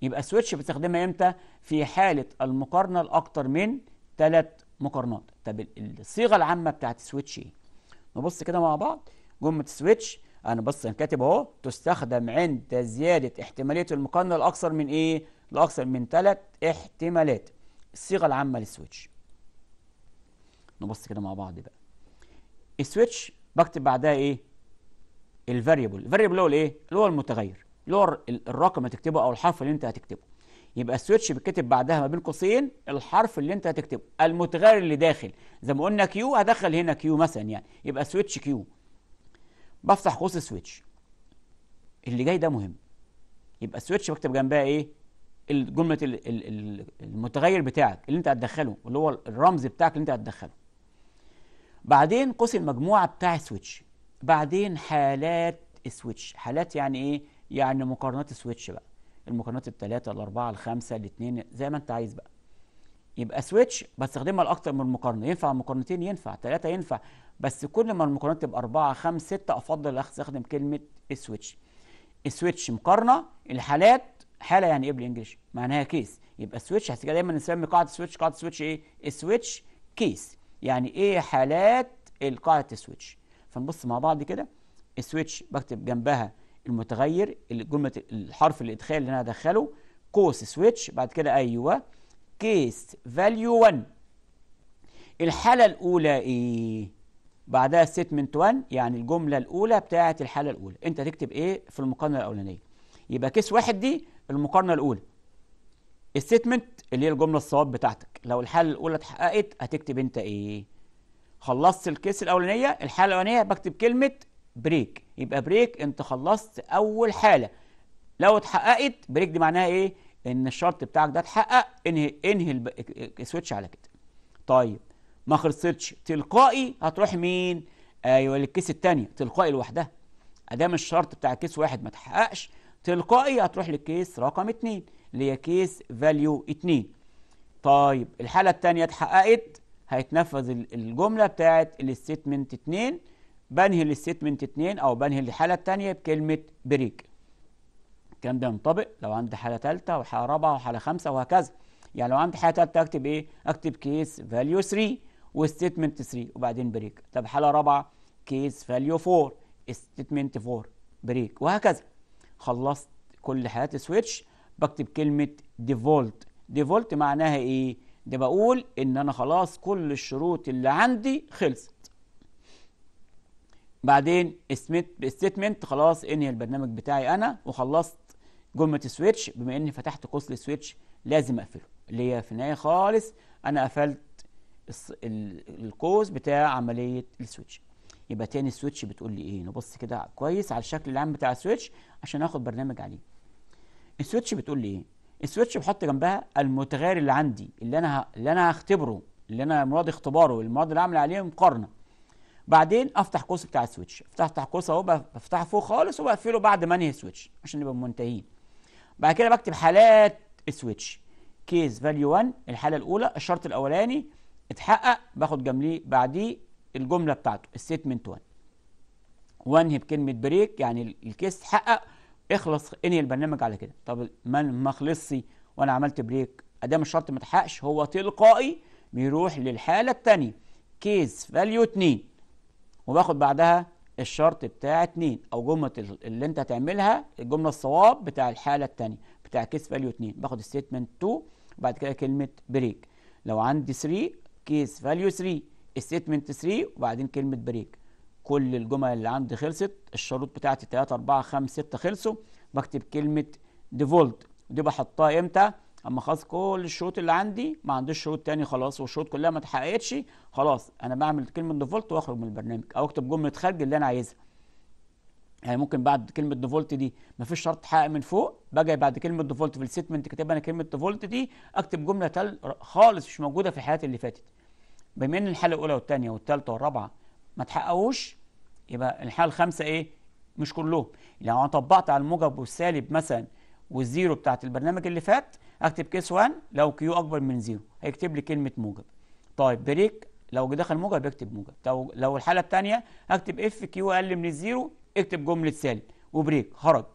يبقى سويتش بستخدمها امتى في حاله المقارنه الاكتر من ثلاث مقارنات طب الصيغه العامه بتاعت سويتش ايه نبص كده مع بعض جمله سويتش انا بص انا كاتب اهو تستخدم عند زياده احتماليه المقارنه لاكثر من ايه؟ لاكثر من ثلاث احتمالات. الصيغه العامه للسويتش. نبص كده مع بعض بقى. السويتش بكتب بعدها ايه؟ الفاريبل، الفاريبل هو الايه؟ اللي هو المتغير، اللي هو الرقم اللي هتكتبه او الحرف اللي انت هتكتبه. يبقى السويتش بيتكتب بعدها ما بين قوسين الحرف اللي انت هتكتبه المتغير اللي داخل زي ما قلنا كيو هدخل هنا كيو مثلا يعني يبقى سويتش كيو بفتح قوس السويتش اللي جاي ده مهم يبقى السويتش بكتب جنبها ايه الجمله المتغير بتاعك اللي انت هتدخله اللي هو الرمز بتاعك اللي انت هتدخله بعدين قوس المجموعه بتاع السويتش بعدين حالات السويتش حالات يعني ايه يعني مقارنات السويتش بقى المكونات الثلاثه الاربعه الخمسه الاثنين زي ما انت عايز بقى يبقى سويتش بستخدمها لأكثر من مقارنه ينفع مقارنتين ينفع ثلاثه ينفع بس كل ما المقارنات تبقى اربعه خمسه سته افضل استخدم كلمه سويتش السويتش مقارنه الحالات حاله يعني ايه بالانجلش معناها كيس يبقى السويتش هتبقى دايما نسمي قاعده سويتش قاعده سويتش ايه السويتش كيس يعني ايه حالات القاعده السويتش فنبص مع بعض كده السويتش بكتب جنبها المتغير جملة الحرف الادخال اللي انا هدخله قوس سويتش بعد كده ايوه كيس فاليو 1 الحاله الاولى ايه بعدها ستمنت 1 يعني الجمله الاولى بتاعه الحاله الاولى انت هتكتب ايه في المقارنه الاولانيه يبقى كيس واحد دي المقارنه الاولى الستمنت اللي هي الجمله الصواب بتاعتك لو الحاله الاولى اتحققت هتكتب انت ايه خلصت الكيس الاولانيه الحاله الاولانيه بكتب كلمه بريك يبقى بريك انت خلصت اول حاله لو اتحققت بريك دي معناها ايه ان الشرط بتاعك ده اتحقق انهي انهي السويتش على كده طيب ما خلصتش تلقائي هتروح مين ايوه للكيس الثانيه تلقائي لوحدها ادام الشرط بتاع كيس واحد ما اتحققش تلقائي هتروح للكيس رقم 2 اللي هي كيس فاليو 2 طيب الحاله الثانيه اتحققت هيتنفذ الجمله بتاعت الستيتمنت 2 بنهي الستمنت اتنين او بنهي الحاله الثانيه بكلمه بريك الكلام ده ينطبق لو عندي حاله ثالثه وحاله رابعه وحاله خامسه وهكذا يعني لو عندي حاله ثالثه اكتب ايه اكتب كيس فاليو 3 وستمنت 3 وبعدين بريك طب حاله رابعه كيس فاليو 4 ستيتمنت 4 بريك وهكذا خلصت كل حالات السويتش بكتب كلمه ديفولت ديفولت معناها ايه ده بقول ان انا خلاص كل الشروط اللي عندي خلصت بعدين ستمنت خلاص انهي البرنامج بتاعي انا وخلصت جمله سويتش بما اني فتحت قوس للسويتش لازم اقفله اللي هي في النهايه خالص انا قفلت القوس بتاع عمليه السويتش يبقى تاني السويتش بتقول لي ايه نبص كده كويس على الشكل العام بتاع السويتش عشان اخد برنامج عليه السويتش بتقول لي ايه السويتش بحط جنبها المتغير اللي عندي اللي انا اللي انا هختبره اللي انا مراد اختباره المراد اللي عامل عليه مقارنه بعدين افتح قوس بتاع السويتش افتح قوس اهو بفتحه فوق خالص وبقفله بعد ما انهي السويتش عشان نبقى منتهيين بعد كده بكتب حالات السويتش كيس فاليو 1 الحاله الاولى الشرط الاولاني اتحقق باخد جمليه بعديه الجمله بتاعته الستمنت 1 وانهي بكلمه بريك يعني الكيس اتحقق اخلص انهي البرنامج على كده طب من ما خلصش وانا عملت بريك ادام الشرط ما اتحققش هو تلقائي بيروح للحاله الثانيه كيس فاليو 2 وباخد بعدها الشرط بتاع 2 او جمله اللي انت هتعملها الجمله الصواب بتاع الحاله الثانيه بتاع كيس فاليو 2 باخد الستمنت 2 وبعد كده كلمه بريك لو عندي 3 كيس فاليو 3 الستمنت 3 وبعدين كلمه بريك كل الجمل اللي عندي خلصت الشروط بتاعتي 3 4 5 6 خلصوا بكتب كلمه ديفولت دي بحطها امتى اما خلاص كل الشروط اللي عندي ما عنديش شروط تاني خلاص والشروط كلها ما اتحققتش خلاص انا بعمل كلمه ديفولت واخرج من البرنامج او اكتب جمله خارج اللي انا عايزها يعني ممكن بعد كلمه ديفولت دي ما فيش شرط تحقق من فوق باجي بعد كلمه ديفولت في الستمنت كاتب انا كلمه ديفولت دي اكتب جمله تل خالص مش موجوده في الحالات اللي فاتت بما ان الحاله الاولى والثانيه والثالثه والرابعه ما اتحققوش يبقى الحاله الخامسه ايه مش كلهم لو انا طبقت على الموجب والسالب مثلا والزيرو بتاعت البرنامج اللي فات اكتب كيس 1 لو كيو اكبر من زيرو هيكتب لي كلمه موجب طيب بريك لو دخل موجب يكتب موجب لو لو الحاله الثانيه اكتب اف كيو اقل من الزيرو اكتب جمله سالب وبريك خرج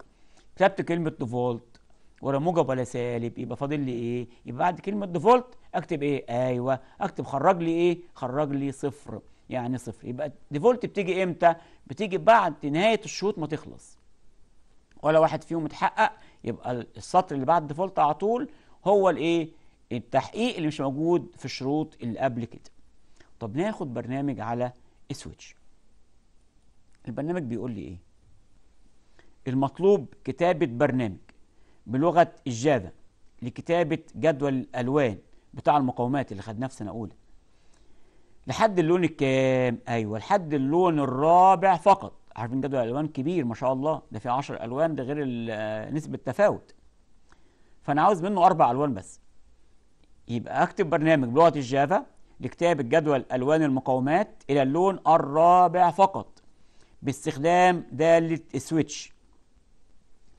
كتبت كلمه ديفولت ولا موجب ولا سالب يبقى فاضل لي ايه يبقى بعد كلمه ديفولت اكتب ايه ايوه اكتب خرج لي ايه خرج لي صفر يعني صفر يبقى ديفولت بتيجي امتى بتيجي بعد نهايه الشروط ما تخلص ولا واحد فيهم اتحقق يبقى السطر اللي بعد ديفولت على طول هو الايه التحقيق اللي مش موجود في الشروط اللي قبل كده طب ناخد برنامج على سويتش البرنامج بيقول لي ايه المطلوب كتابة برنامج بلغة الجافا لكتابة جدول الألوان بتاع المقاومات اللي خدناه في سنة أولى لحد اللون الكام؟ أيوه لحد اللون الرابع فقط عارفين جدول الالوان كبير ما شاء الله ده في 10 الوان ده غير نسبه التفاوت فانا عاوز منه اربع الوان بس يبقى اكتب برنامج بلغه الجافا لكتابه جدول الوان المقاومات الى اللون الرابع فقط باستخدام داله سويتش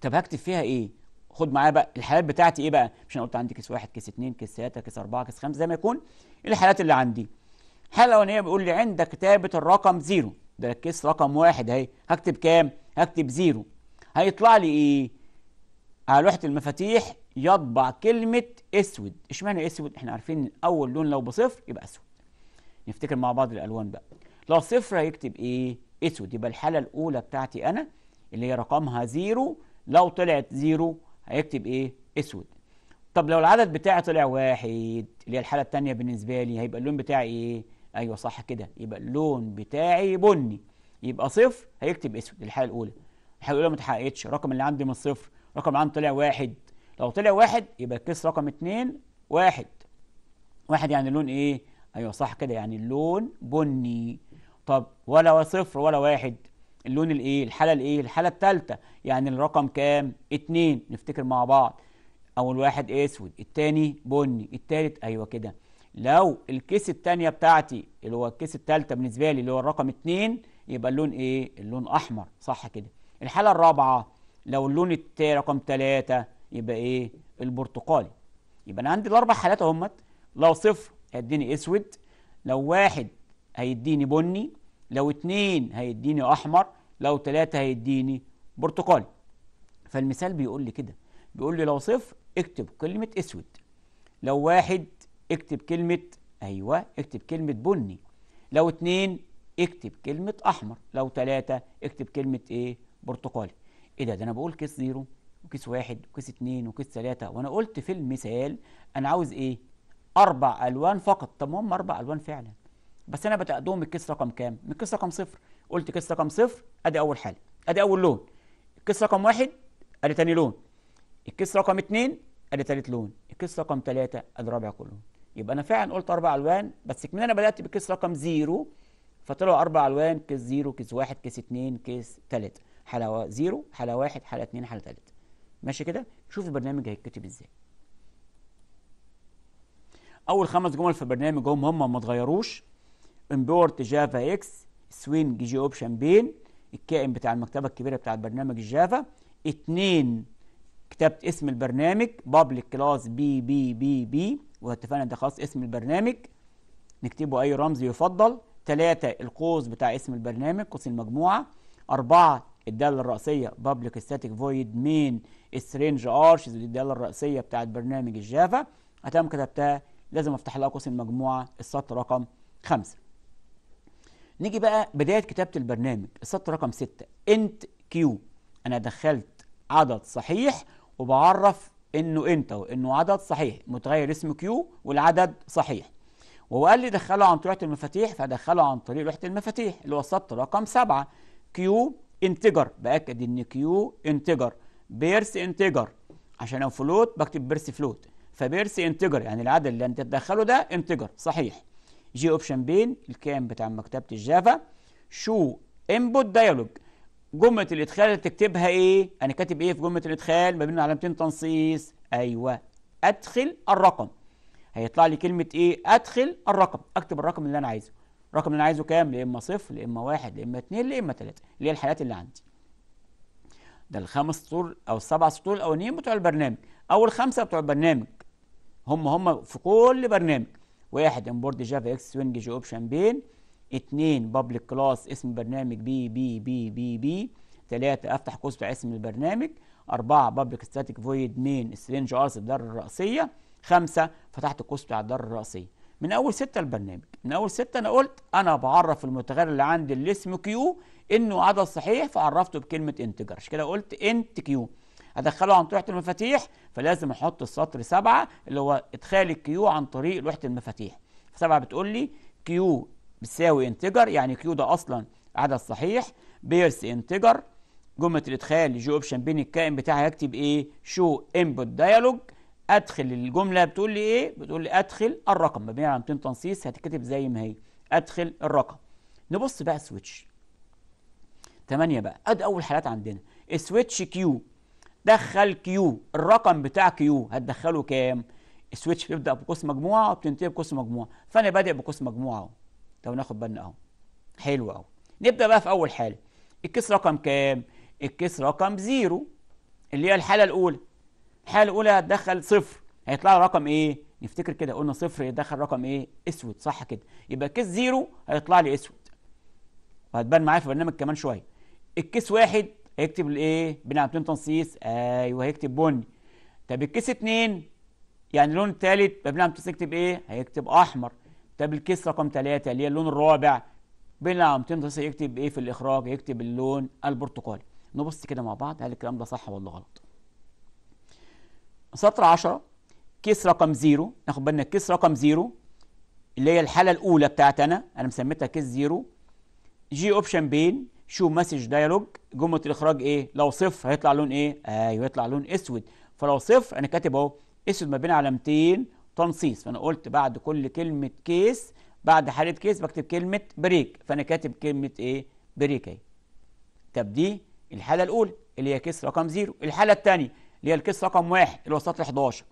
طب هكتب فيها ايه خد معايا بقى الحالات بتاعتي ايه بقى مش انا قلت عندي كيس واحد كيس اتنين كيس ثلاثة كيس اربعه كيس خمسه زي ما يكون الحالات اللي عندي الحاله الاولانيه بيقول لي عند كتابه الرقم زيرو ده الكيس رقم واحد اهي هكتب كام هكتب زيرو هيطلع لي ايه على لوحه المفاتيح يطبع كلمه اسود اشمعنى اسود احنا عارفين ان اول لون لو بصفر يبقى اسود نفتكر مع بعض الالوان بقى لو صفر هيكتب ايه اسود يبقى الحاله الاولى بتاعتي انا اللي هي رقمها زيرو لو طلعت زيرو هيكتب ايه اسود طب لو العدد بتاعي طلع واحد اللي هي الحاله الثانيه بالنسبه لي هيبقى اللون بتاعي ايه ايوه صح كده يبقى اللون بتاعي بني يبقى صفر هيكتب اسود الحاله الاولى الحاله الاولى ما اتحققتش الرقم اللي عندي من صفر الرقم اللي عندي طلع واحد لو طلع واحد يبقى الكيس رقم اتنين واحد واحد يعني لون ايه ايوه صح كده يعني اللون بني طب ولا صفر ولا واحد اللون الايه الحاله الايه الحاله الثالثه يعني الرقم كام اتنين نفتكر مع بعض اول واحد اسود التاني بني التالت ايوه كده لو الكيس التانية بتاعتي اللي هو الكيس التالتة بالنسبه لي اللي هو الرقم اتنين يبقى اللون ايه اللون احمر صح كده الحاله الرابعه لو اللون التاني رقم تلاتة يبقى ايه البرتقالي يبقى انا عندي الاربع حالات اهمت لو صفر هيديني اسود لو واحد هيديني بني لو اتنين هيديني احمر لو تلاتة هيديني برتقالي فالمثال بيقول لي كده بيقول لي لو صفر اكتب كلمة اسود لو واحد اكتب كلمة أيوة اكتب كلمة بني لو اتنين اكتب كلمة أحمر لو تلاتة اكتب كلمة إيه برتقالي إيه ده ده أنا بقول كيس زيرو وكيس واحد وكيس اتنين وكيس تلاتة وأنا قلت في المثال أنا عاوز إيه أربع ألوان فقط طب هم أربع ألوان فعلا بس أنا بتقدم من الكيس رقم كام؟ من الكيس رقم صفر قلت كيس رقم صفر أدي أول حالة أدي أول لون الكيس رقم واحد أدي تاني لون الكيس رقم اتنين أدي تالت لون الكيس رقم تلاتة أدي رابع كلهم يبقى انا فعلا قلت اربع الوان بس كمان انا بدات بكيس رقم زيرو فطلعوا اربع الوان كيس زيرو كيس واحد كيس اثنين كيس تلاته حاله زيرو حاله واحد حاله اثنين حاله تلاته ماشي كده شوف البرنامج هيتكتب ازاي اول خمس جمل في البرنامج هم هم ما اتغيروش امبورت جافا اكس سوينج جي اوبشن بين الكائن بتاع المكتبه الكبيره بتاع برنامج الجافا اثنين كتبت اسم البرنامج بابليك كلاس بي بي بي بي واتفقنا ده خلاص اسم البرنامج نكتبه اي رمز يفضل ثلاثة القوس بتاع اسم البرنامج قوس المجموعة أربعة الدالة الرئيسية public static void main strange arches دي الدالة الرئيسية بتاعت برنامج الجافا هتقوم كتبتها لازم افتح لها قوس المجموعة السطر رقم خمسة نيجي بقى بداية كتابة البرنامج السطر رقم ستة int q أنا دخلت عدد صحيح وبعرف انه انت وانه عدد صحيح متغير اسمه كيو والعدد صحيح وهو قال لي دخله عن طريق المفاتيح فدخله عن طريق لوحه المفاتيح اللي وصلت رقم 7 كيو انتجر باكد ان كيو انتجر بيرس انتجر عشان لو فلوت بكتب بيرس فلوت فبيرس انتجر يعني العدد اللي انت تدخله ده انتجر صحيح جي اوبشن بين الكام بتاع مكتبه الجافا شو انبوت دايلوج جمله الادخال تكتبها ايه انا كاتب ايه في جمله الادخال ما بين علامتين تنصيص ايوه ادخل الرقم هيطلع لي كلمه ايه ادخل الرقم اكتب الرقم اللي انا عايزه الرقم اللي انا عايزه كام يا اما صفر يا اما واحد يا اما اتنين يا اما تلاته اللي هي الحالات اللي عندي ده الخمس سطور او السبع سطور الاولانيين بتوع البرنامج اول خمسه بتوع البرنامج هم هم في كل برنامج واحد امبورد جافا اكس سوينج جي اوبشن بين 2 بابليك كلاس اسم برنامج بي بي بي بي بي 3 افتح قوس بتاع اسم البرنامج 4 بابليك ستاتيك فويد مين سترينج ارز الدايره الرئيسيه 5 فتحت قوس بتاع الدايره الرئيسيه من اول ستة البرنامج من اول ستة انا قلت انا بعرف المتغير اللي عندي اللي اسمه كيو انه عدد صحيح فعرفته بكلمه انتجر عشان كده قلت انت كيو هدخله عن طريق المفاتيح فلازم احط السطر 7 اللي هو ادخال الكيو عن طريق لوحه المفاتيح فسبعه بتقول لي كيو بتساوي انتجر يعني كيو ده اصلا عدد صحيح بيرس انتجر جمله الادخال جي اوبشن بين الكائن بتاعها يكتب ايه شو انبوت دايالوج ادخل الجمله بتقول لي ايه بتقول لي ادخل الرقم مبنيه على 200 تنصيص هتتكتب زي ما هي ادخل الرقم نبص بقى سويتش 8 بقى ادي اول حالات عندنا سويتش كيو دخل كيو الرقم بتاع كيو هتدخله كام السويتش بيبدا بقوس مجموعه وبتنتهي بقوس مجموعه فانا بادئ بقوس مجموعه اهو لو ناخد بالنا اهو حلو اهو نبدا بقى في اول حاله الكيس رقم كام الكيس رقم زيرو اللي هي الحاله الاولى الحاله الاولى هتدخل صفر هيطلع رقم ايه نفتكر كده قلنا صفر يدخل رقم ايه اسود صح كده يبقى كيس زيرو هيطلع لي اسود وهتبان معايا في برنامج كمان شويه الكيس واحد هيكتب الايه بنعمتين تنصيص ايوه هيكتب بني طب الكيس اتنين يعني لون تالت مبني تنصيص هيكتب ايه هيكتب احمر طب الكيس رقم 3 اللي هي اللون الرابع بين العمتين متوسط يكتب ايه في الاخراج يكتب اللون البرتقالي نبص كده مع بعض هل الكلام ده صح ولا غلط سطر 10 كيس رقم 0 ناخد بالنا الكيس رقم 0 اللي هي الحاله الاولى بتاعتنا انا مسميتها كيس 0 جي اوبشن بين شو مسج دايلوج جمله الاخراج ايه لو صفر هيطلع لون ايه ايوه يطلع لون اسود فلو صفر انا كاتب اهو اسود ما بين علامتين تنصيص فانا قلت بعد كل كلمه كيس بعد حاله كيس بكتب كلمه بريك فانا كاتب كلمه ايه بريك اهي طب دي الحاله الاولى اللي هي كيس رقم زيرو الحاله الثانيه اللي هي الكيس رقم واحد اللي هو ل 11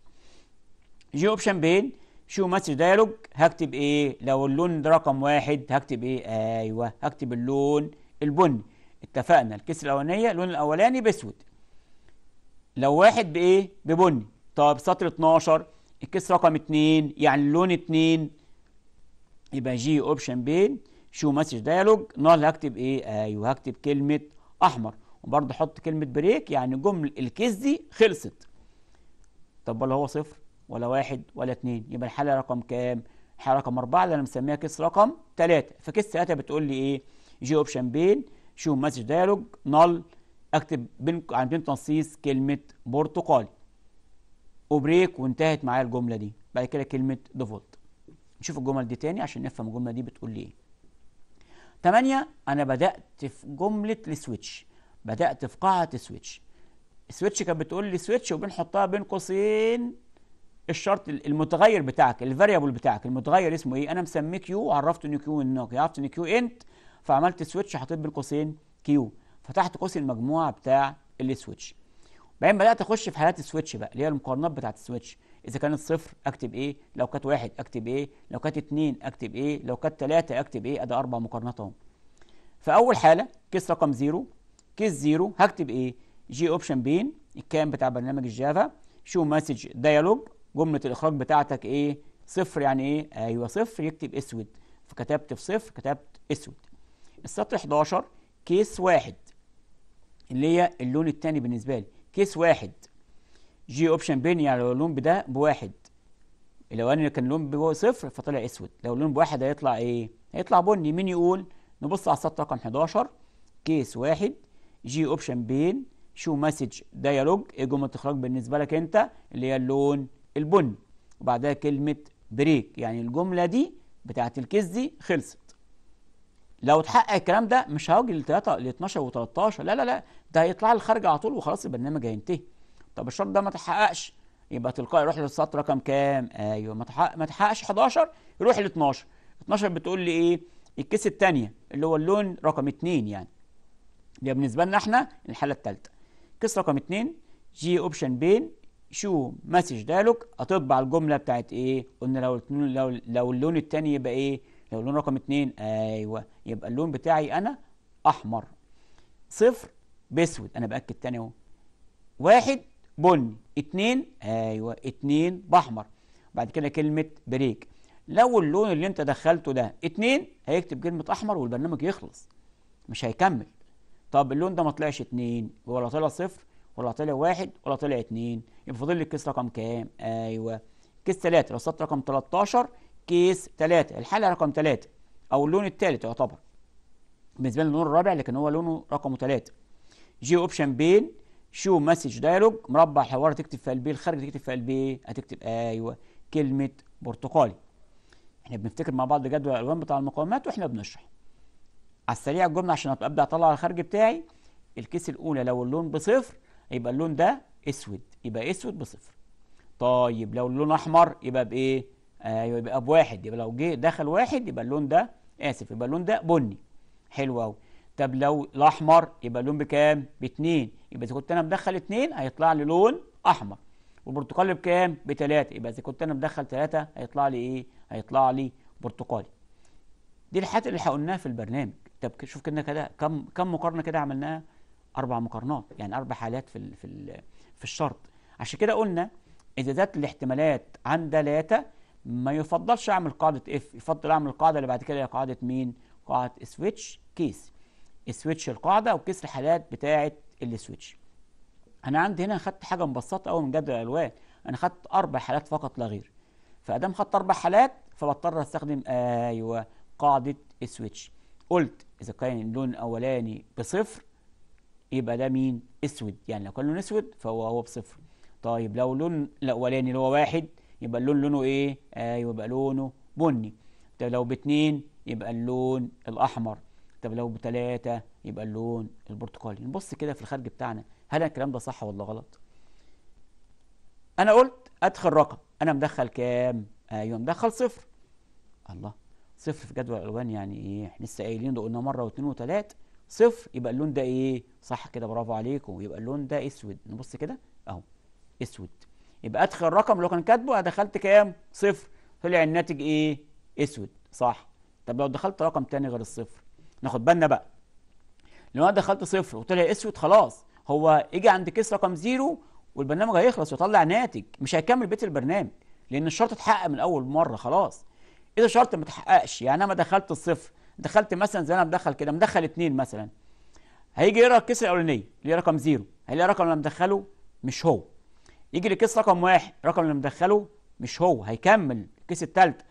جي اوبشن بين شو مسج دايلوج هكتب ايه لو اللون ده رقم واحد هكتب ايه ايوه هكتب اللون البني اتفقنا الكيس الاولانيه اللون الاولاني باسود لو واحد بايه ببني طب سطر 12 الكيس رقم 2 يعني اللون 2 يبقى جي اوبشن بين شو مسج دايلوج نال هكتب ايه ايوه هكتب كلمه احمر وبرضه احط كلمه بريك يعني جمله الكيس دي خلصت طب ولا هو صفر ولا واحد ولا اتنين يبقى الحاله رقم كام الحاله رقم أربعة اللي انا مسميها كيس رقم تلاتة فكيس تلاتة بتقول لي ايه جي اوبشن بين شو مسج دايلوج نال اكتب بين عن بين تنصيص كلمه برتقالي وبريك وانتهت معايا الجمله دي بعد كده كلمه ديفولت نشوف الجمل دي تاني عشان نفهم الجمله دي بتقول لي ايه تمانية انا بدات في جمله السويتش بدات في قاعه السويتش السويتش كانت بتقول لي سويتش وبنحطها بين قوسين الشرط المتغير بتاعك الفاريبل بتاعك المتغير اسمه ايه انا مسميه كيو وعرفت ان كيو انك عرفت ان كيو انت فعملت سويتش حطيت بين قوسين كيو فتحت قوس المجموعه بتاع السويتش بعدين بدات اخش في حالات السويتش بقى اللي هي المقارنات بتاعه السويتش اذا كانت صفر اكتب ايه لو كانت واحد اكتب ايه لو كانت اتنين اكتب ايه لو كانت تلاته اكتب ايه ادي اربع مقارنات اهو فاول حاله كيس رقم زيرو كيس زيرو هكتب ايه جي اوبشن بين الكام بتاع برنامج الجافا شو مسج ديالوج جمله الاخراج بتاعتك ايه صفر يعني ايه ايوه صفر يكتب اسود فكتبت في صفر كتبت اسود السطر 11 كيس واحد اللي هي اللون الثاني بالنسبه لي كيس واحد جي اوبشن بيني يعني لو اللون ده بواحد لو انا كان اللون بواحد صفر فطلع اسود لو اللون بواحد هيطلع ايه هيطلع بني مين يقول نبص على السطر رقم 11 كيس واحد جي اوبشن بين شو مسج ديالوج ايه جمله اخراج بالنسبه لك انت اللي هي اللون البني وبعدها كلمه بريك يعني الجمله دي بتاعت الكيس دي خلصت لو اتحقق الكلام ده مش هاجي ل 3 ل 12 و13 لا لا لا ده هيطلع لي خارج على طول وخلاص البرنامج هينتهي طب الشرط ده ما تحققش يبقى تلقائي يروح للسطر رقم كام ايوه ما تحقق ما تحققش 11 يروح ل 12 12 بتقول لي ايه الكيس الثانيه اللي هو اللون رقم 2 يعني دي بالنسبه لنا احنا الحاله الثالثه كيس رقم 2 جي اوبشن بين شو مسج ديالوج هتطبع الجمله بتاعت ايه قلنا لو لو لو اللون الثاني يبقى ايه لو اللون رقم اتنين ايوه يبقى اللون بتاعي انا احمر صفر باسود انا باكد تاني اهو واحد بني اتنين ايوه اتنين باحمر بعد كده كلمه بريك لو اللون اللي انت دخلته ده اتنين هيكتب كلمه احمر والبرنامج يخلص مش هيكمل طب اللون ده ما طلعش اتنين ولا طلع صفر ولا طلع واحد ولا طلع اتنين يبقى فاضل لي الكيس رقم كام ايوه كيس تلاته لو رقم 13 كيس 3 الحالة رقم 3 أو اللون الثالث يعتبر بالنسبة للون الرابع لكن هو لونه رقمه 3 جي أوبشن بين شو مسج دايلوج مربع حوار تكتب في قلبيه الخارج تكتب في قلبيه هتكتب أيوه كلمة برتقالي احنا بنفتكر مع بعض جدول الألوان بتاع المقاومات واحنا بنشرح على السريع الجملة عشان أبدأ أطلع الخارج بتاعي الكيس الأولى لو اللون بصفر يبقى اللون ده أسود يبقى أسود بصفر طيب لو اللون أحمر يبقى بإيه؟ ايوه يبقى بواحد يبقى لو جه دخل واحد يبقى اللون ده اسف يبقى اللون ده بني حلو قوي طب لو الاحمر يبقى اللون بكام؟ باتنين يبقى اذا كنت انا مدخل اتنين هيطلع لي لون احمر والبرتقالي بكام؟ بتلاته يبقى اذا كنت انا مدخل تلاته هيطلع لي ايه؟ هيطلع لي برتقالي. دي الحاجات اللي قلناها في البرنامج طب شوف كده كده كم كم مقارنه كده عملناها؟ اربع مقارنات يعني اربع حالات في في في الشرط عشان كده قلنا اذا ذات الاحتمالات عن تلاته ما يفضلش اعمل قاعده اف يفضل اعمل القاعده اللي بعد كده هي قاعده مين قاعده سويتش كيس سويتش القاعده وكيس الحالات بتاعه السويتش انا عندي هنا خدت حاجه مبسطه قوي من جدول الالوان انا خدت اربع حالات فقط لا غير فادام خدت اربع حالات فبضطر استخدم ايوه قاعده سويتش قلت اذا كان اللون الاولاني بصفر يبقى ده مين اسود يعني لو كان لون اسود فهو هو بصفر طيب لو اللون الاولاني اللي هو واحد يبقى اللون لونه ايه ايوه يبقى لونه بني طب لو باتنين يبقى اللون الاحمر طب لو بتلاتة يبقى اللون البرتقالي نبص كده في الخارج بتاعنا هل الكلام ده صح ولا غلط انا قلت ادخل رقم انا مدخل كام ايوه مدخل صفر الله صفر في جدول الالوان يعني ايه احنا لسه قايلين ده قلنا مره واثنين وثلاث صفر يبقى اللون ده ايه صح كده برافو عليكم يبقى اللون ده اسود نبص كده اهو اسود يبقى ادخل الرقم اللي هو كان كاتبه دخلت كام صفر طلع الناتج ايه اسود صح طب لو دخلت رقم تاني غير الصفر ناخد بالنا بقى لو انا دخلت صفر وطلع اسود خلاص هو اجي عند كيس رقم زيرو والبرنامج هيخلص ويطلع ناتج مش هيكمل بيت البرنامج لان الشرط اتحقق من اول مره خلاص اذا ايه الشرط ما اتحققش يعني انا ما دخلت الصفر دخلت مثلا زي انا مدخل كده مدخل اتنين مثلا هيجي يقرا الكيس الاولانيه اللي هي رقم زيرو هيلاقي الرقم اللي انا مدخله مش هو يجي لكيس رقم واحد الرقم اللي مدخله مش هو هيكمل الكيس الثالث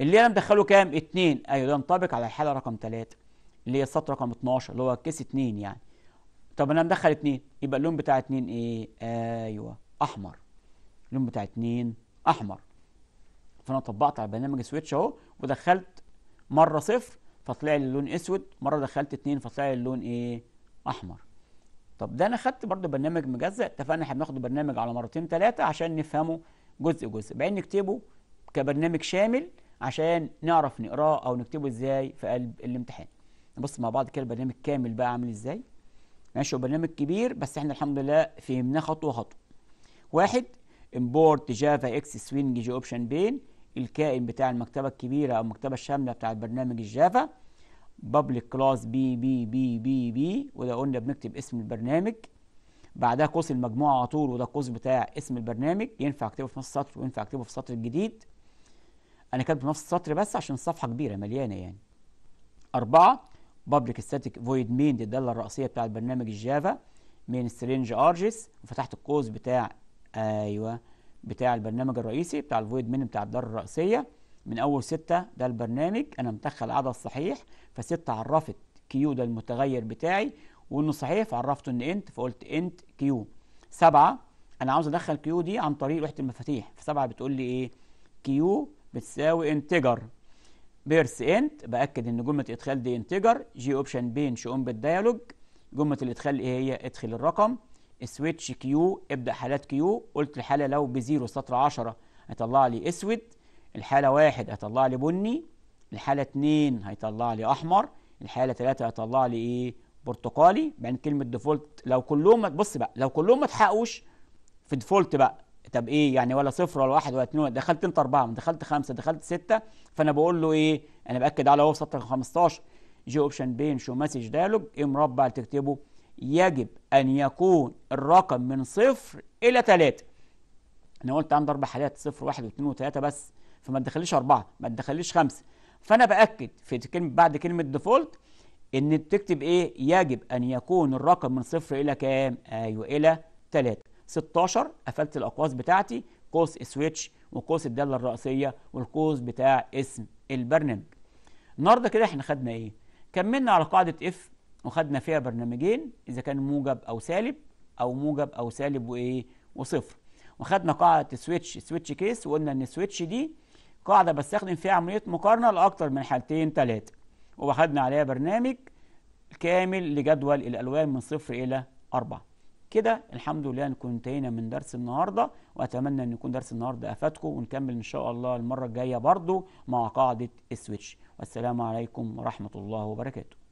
اللي انا مدخله كام؟ اثنين ايوه ده ينطبق على الحاله رقم تلاته اللي هي السطر رقم 12 اللي هو كيس اثنين يعني طب انا مدخل اثنين يبقى اللون بتاع اثنين ايه؟ ايوه احمر اللون بتاع اثنين احمر فانا طبقت على برنامج سويتش اهو ودخلت مره صفر فطلع لي اللون اسود مره دخلت اثنين فطلع لي اللون ايه؟ احمر طب ده انا خدت برضو برنامج مجزء اتفقنا احنا بناخد برنامج على مرتين ثلاثه عشان نفهمه جزء جزء بعدين نكتبه كبرنامج شامل عشان نعرف نقراه او نكتبه ازاي في قلب الامتحان نبص مع بعض كده البرنامج كامل بقى عامل ازاي ماشي هو برنامج كبير بس احنا الحمد لله فهمناه خطوه خطوه واحد امبورت جافا اكس سوينج جي اوبشن بين الكائن بتاع المكتبه الكبيره او المكتبه الشامله بتاع برنامج الجافا بابليك كلاس بي بي بي بي بي وده قلنا بنكتب اسم البرنامج بعدها قوس المجموعه على طول وده القوس بتاع اسم البرنامج ينفع اكتبه في نفس السطر وينفع اكتبه في السطر الجديد انا كاتبه في نفس السطر بس عشان الصفحه كبيره مليانه يعني أربعة بابليك ستاتيك فويد مين دي الداله الرئيسيه بتاع البرنامج الجافا من سترينج ارجس وفتحت القوس بتاع ايوه بتاع البرنامج الرئيسي بتاع الفويد مين بتاع الداله الرئيسيه من أول ستة ده البرنامج أنا مدخل العدد صحيح فستة عرفت كيو ده المتغير بتاعي وإنه صحيح فعرفته إن إنت فقلت إنت كيو سبعة أنا عاوز أدخل كيو دي عن طريق لوحة المفاتيح فسبعة بتقول لي إيه كيو بتساوي انتجر بيرس انت باكد ان جمله الادخال دي انتجر جي اوبشن بين شؤون بالديالوج جمله الادخال ايه هي ادخل الرقم سويتش كيو ابدا حالات كيو قلت الحاله لو بزيرو سطر 10 هيطلع لي اسود الحالة واحد هيطلع لي بني الحالة اتنين هيطلع لي أحمر الحالة تلاتة هيطلع لي إيه برتقالي بعدين كلمة ديفولت لو كلهم بص بقى لو كلهم ما اتحققوش في ديفولت بقى طب ايه يعني ولا صفر ولا واحد ولا اتنين دخلت انت اربعه دخلت خمسه دخلت سته فانا بقول له ايه انا باكد على هو في سطر 15 جي اوبشن بين شو مسج ديالوج ايه مربع تكتبه يجب ان يكون الرقم من صفر الى ثلاثه انا قلت عندي اربع حالات صفر واحد واثنين وثلاثه بس فما تدخليش أربعة ما تدخليش خمسة فأنا بأكد في كلمة بعد كلمة ديفولت إن بتكتب إيه يجب أن يكون الرقم من صفر إلى كام أيوه إلى 3 16 قفلت الأقواس بتاعتي قوس سويتش وقوس الدالة الرئيسية والقوس بتاع اسم البرنامج النهاردة كده احنا خدنا ايه كملنا على قاعدة اف وخدنا فيها برنامجين اذا كان موجب او سالب او موجب او سالب وايه وصفر وخدنا قاعدة سويتش سويتش كيس وقلنا ان السويتش دي قاعدة بستخدم فيها عملية مقارنة لأكتر من حالتين ثلاثة وأخدنا عليها برنامج كامل لجدول الألوان من صفر إلى أربعة كده الحمد لله نكون انتهينا من درس النهارده واتمنى ان يكون درس النهارده افادكم ونكمل ان شاء الله المره الجايه برضو مع قاعده السويتش والسلام عليكم ورحمه الله وبركاته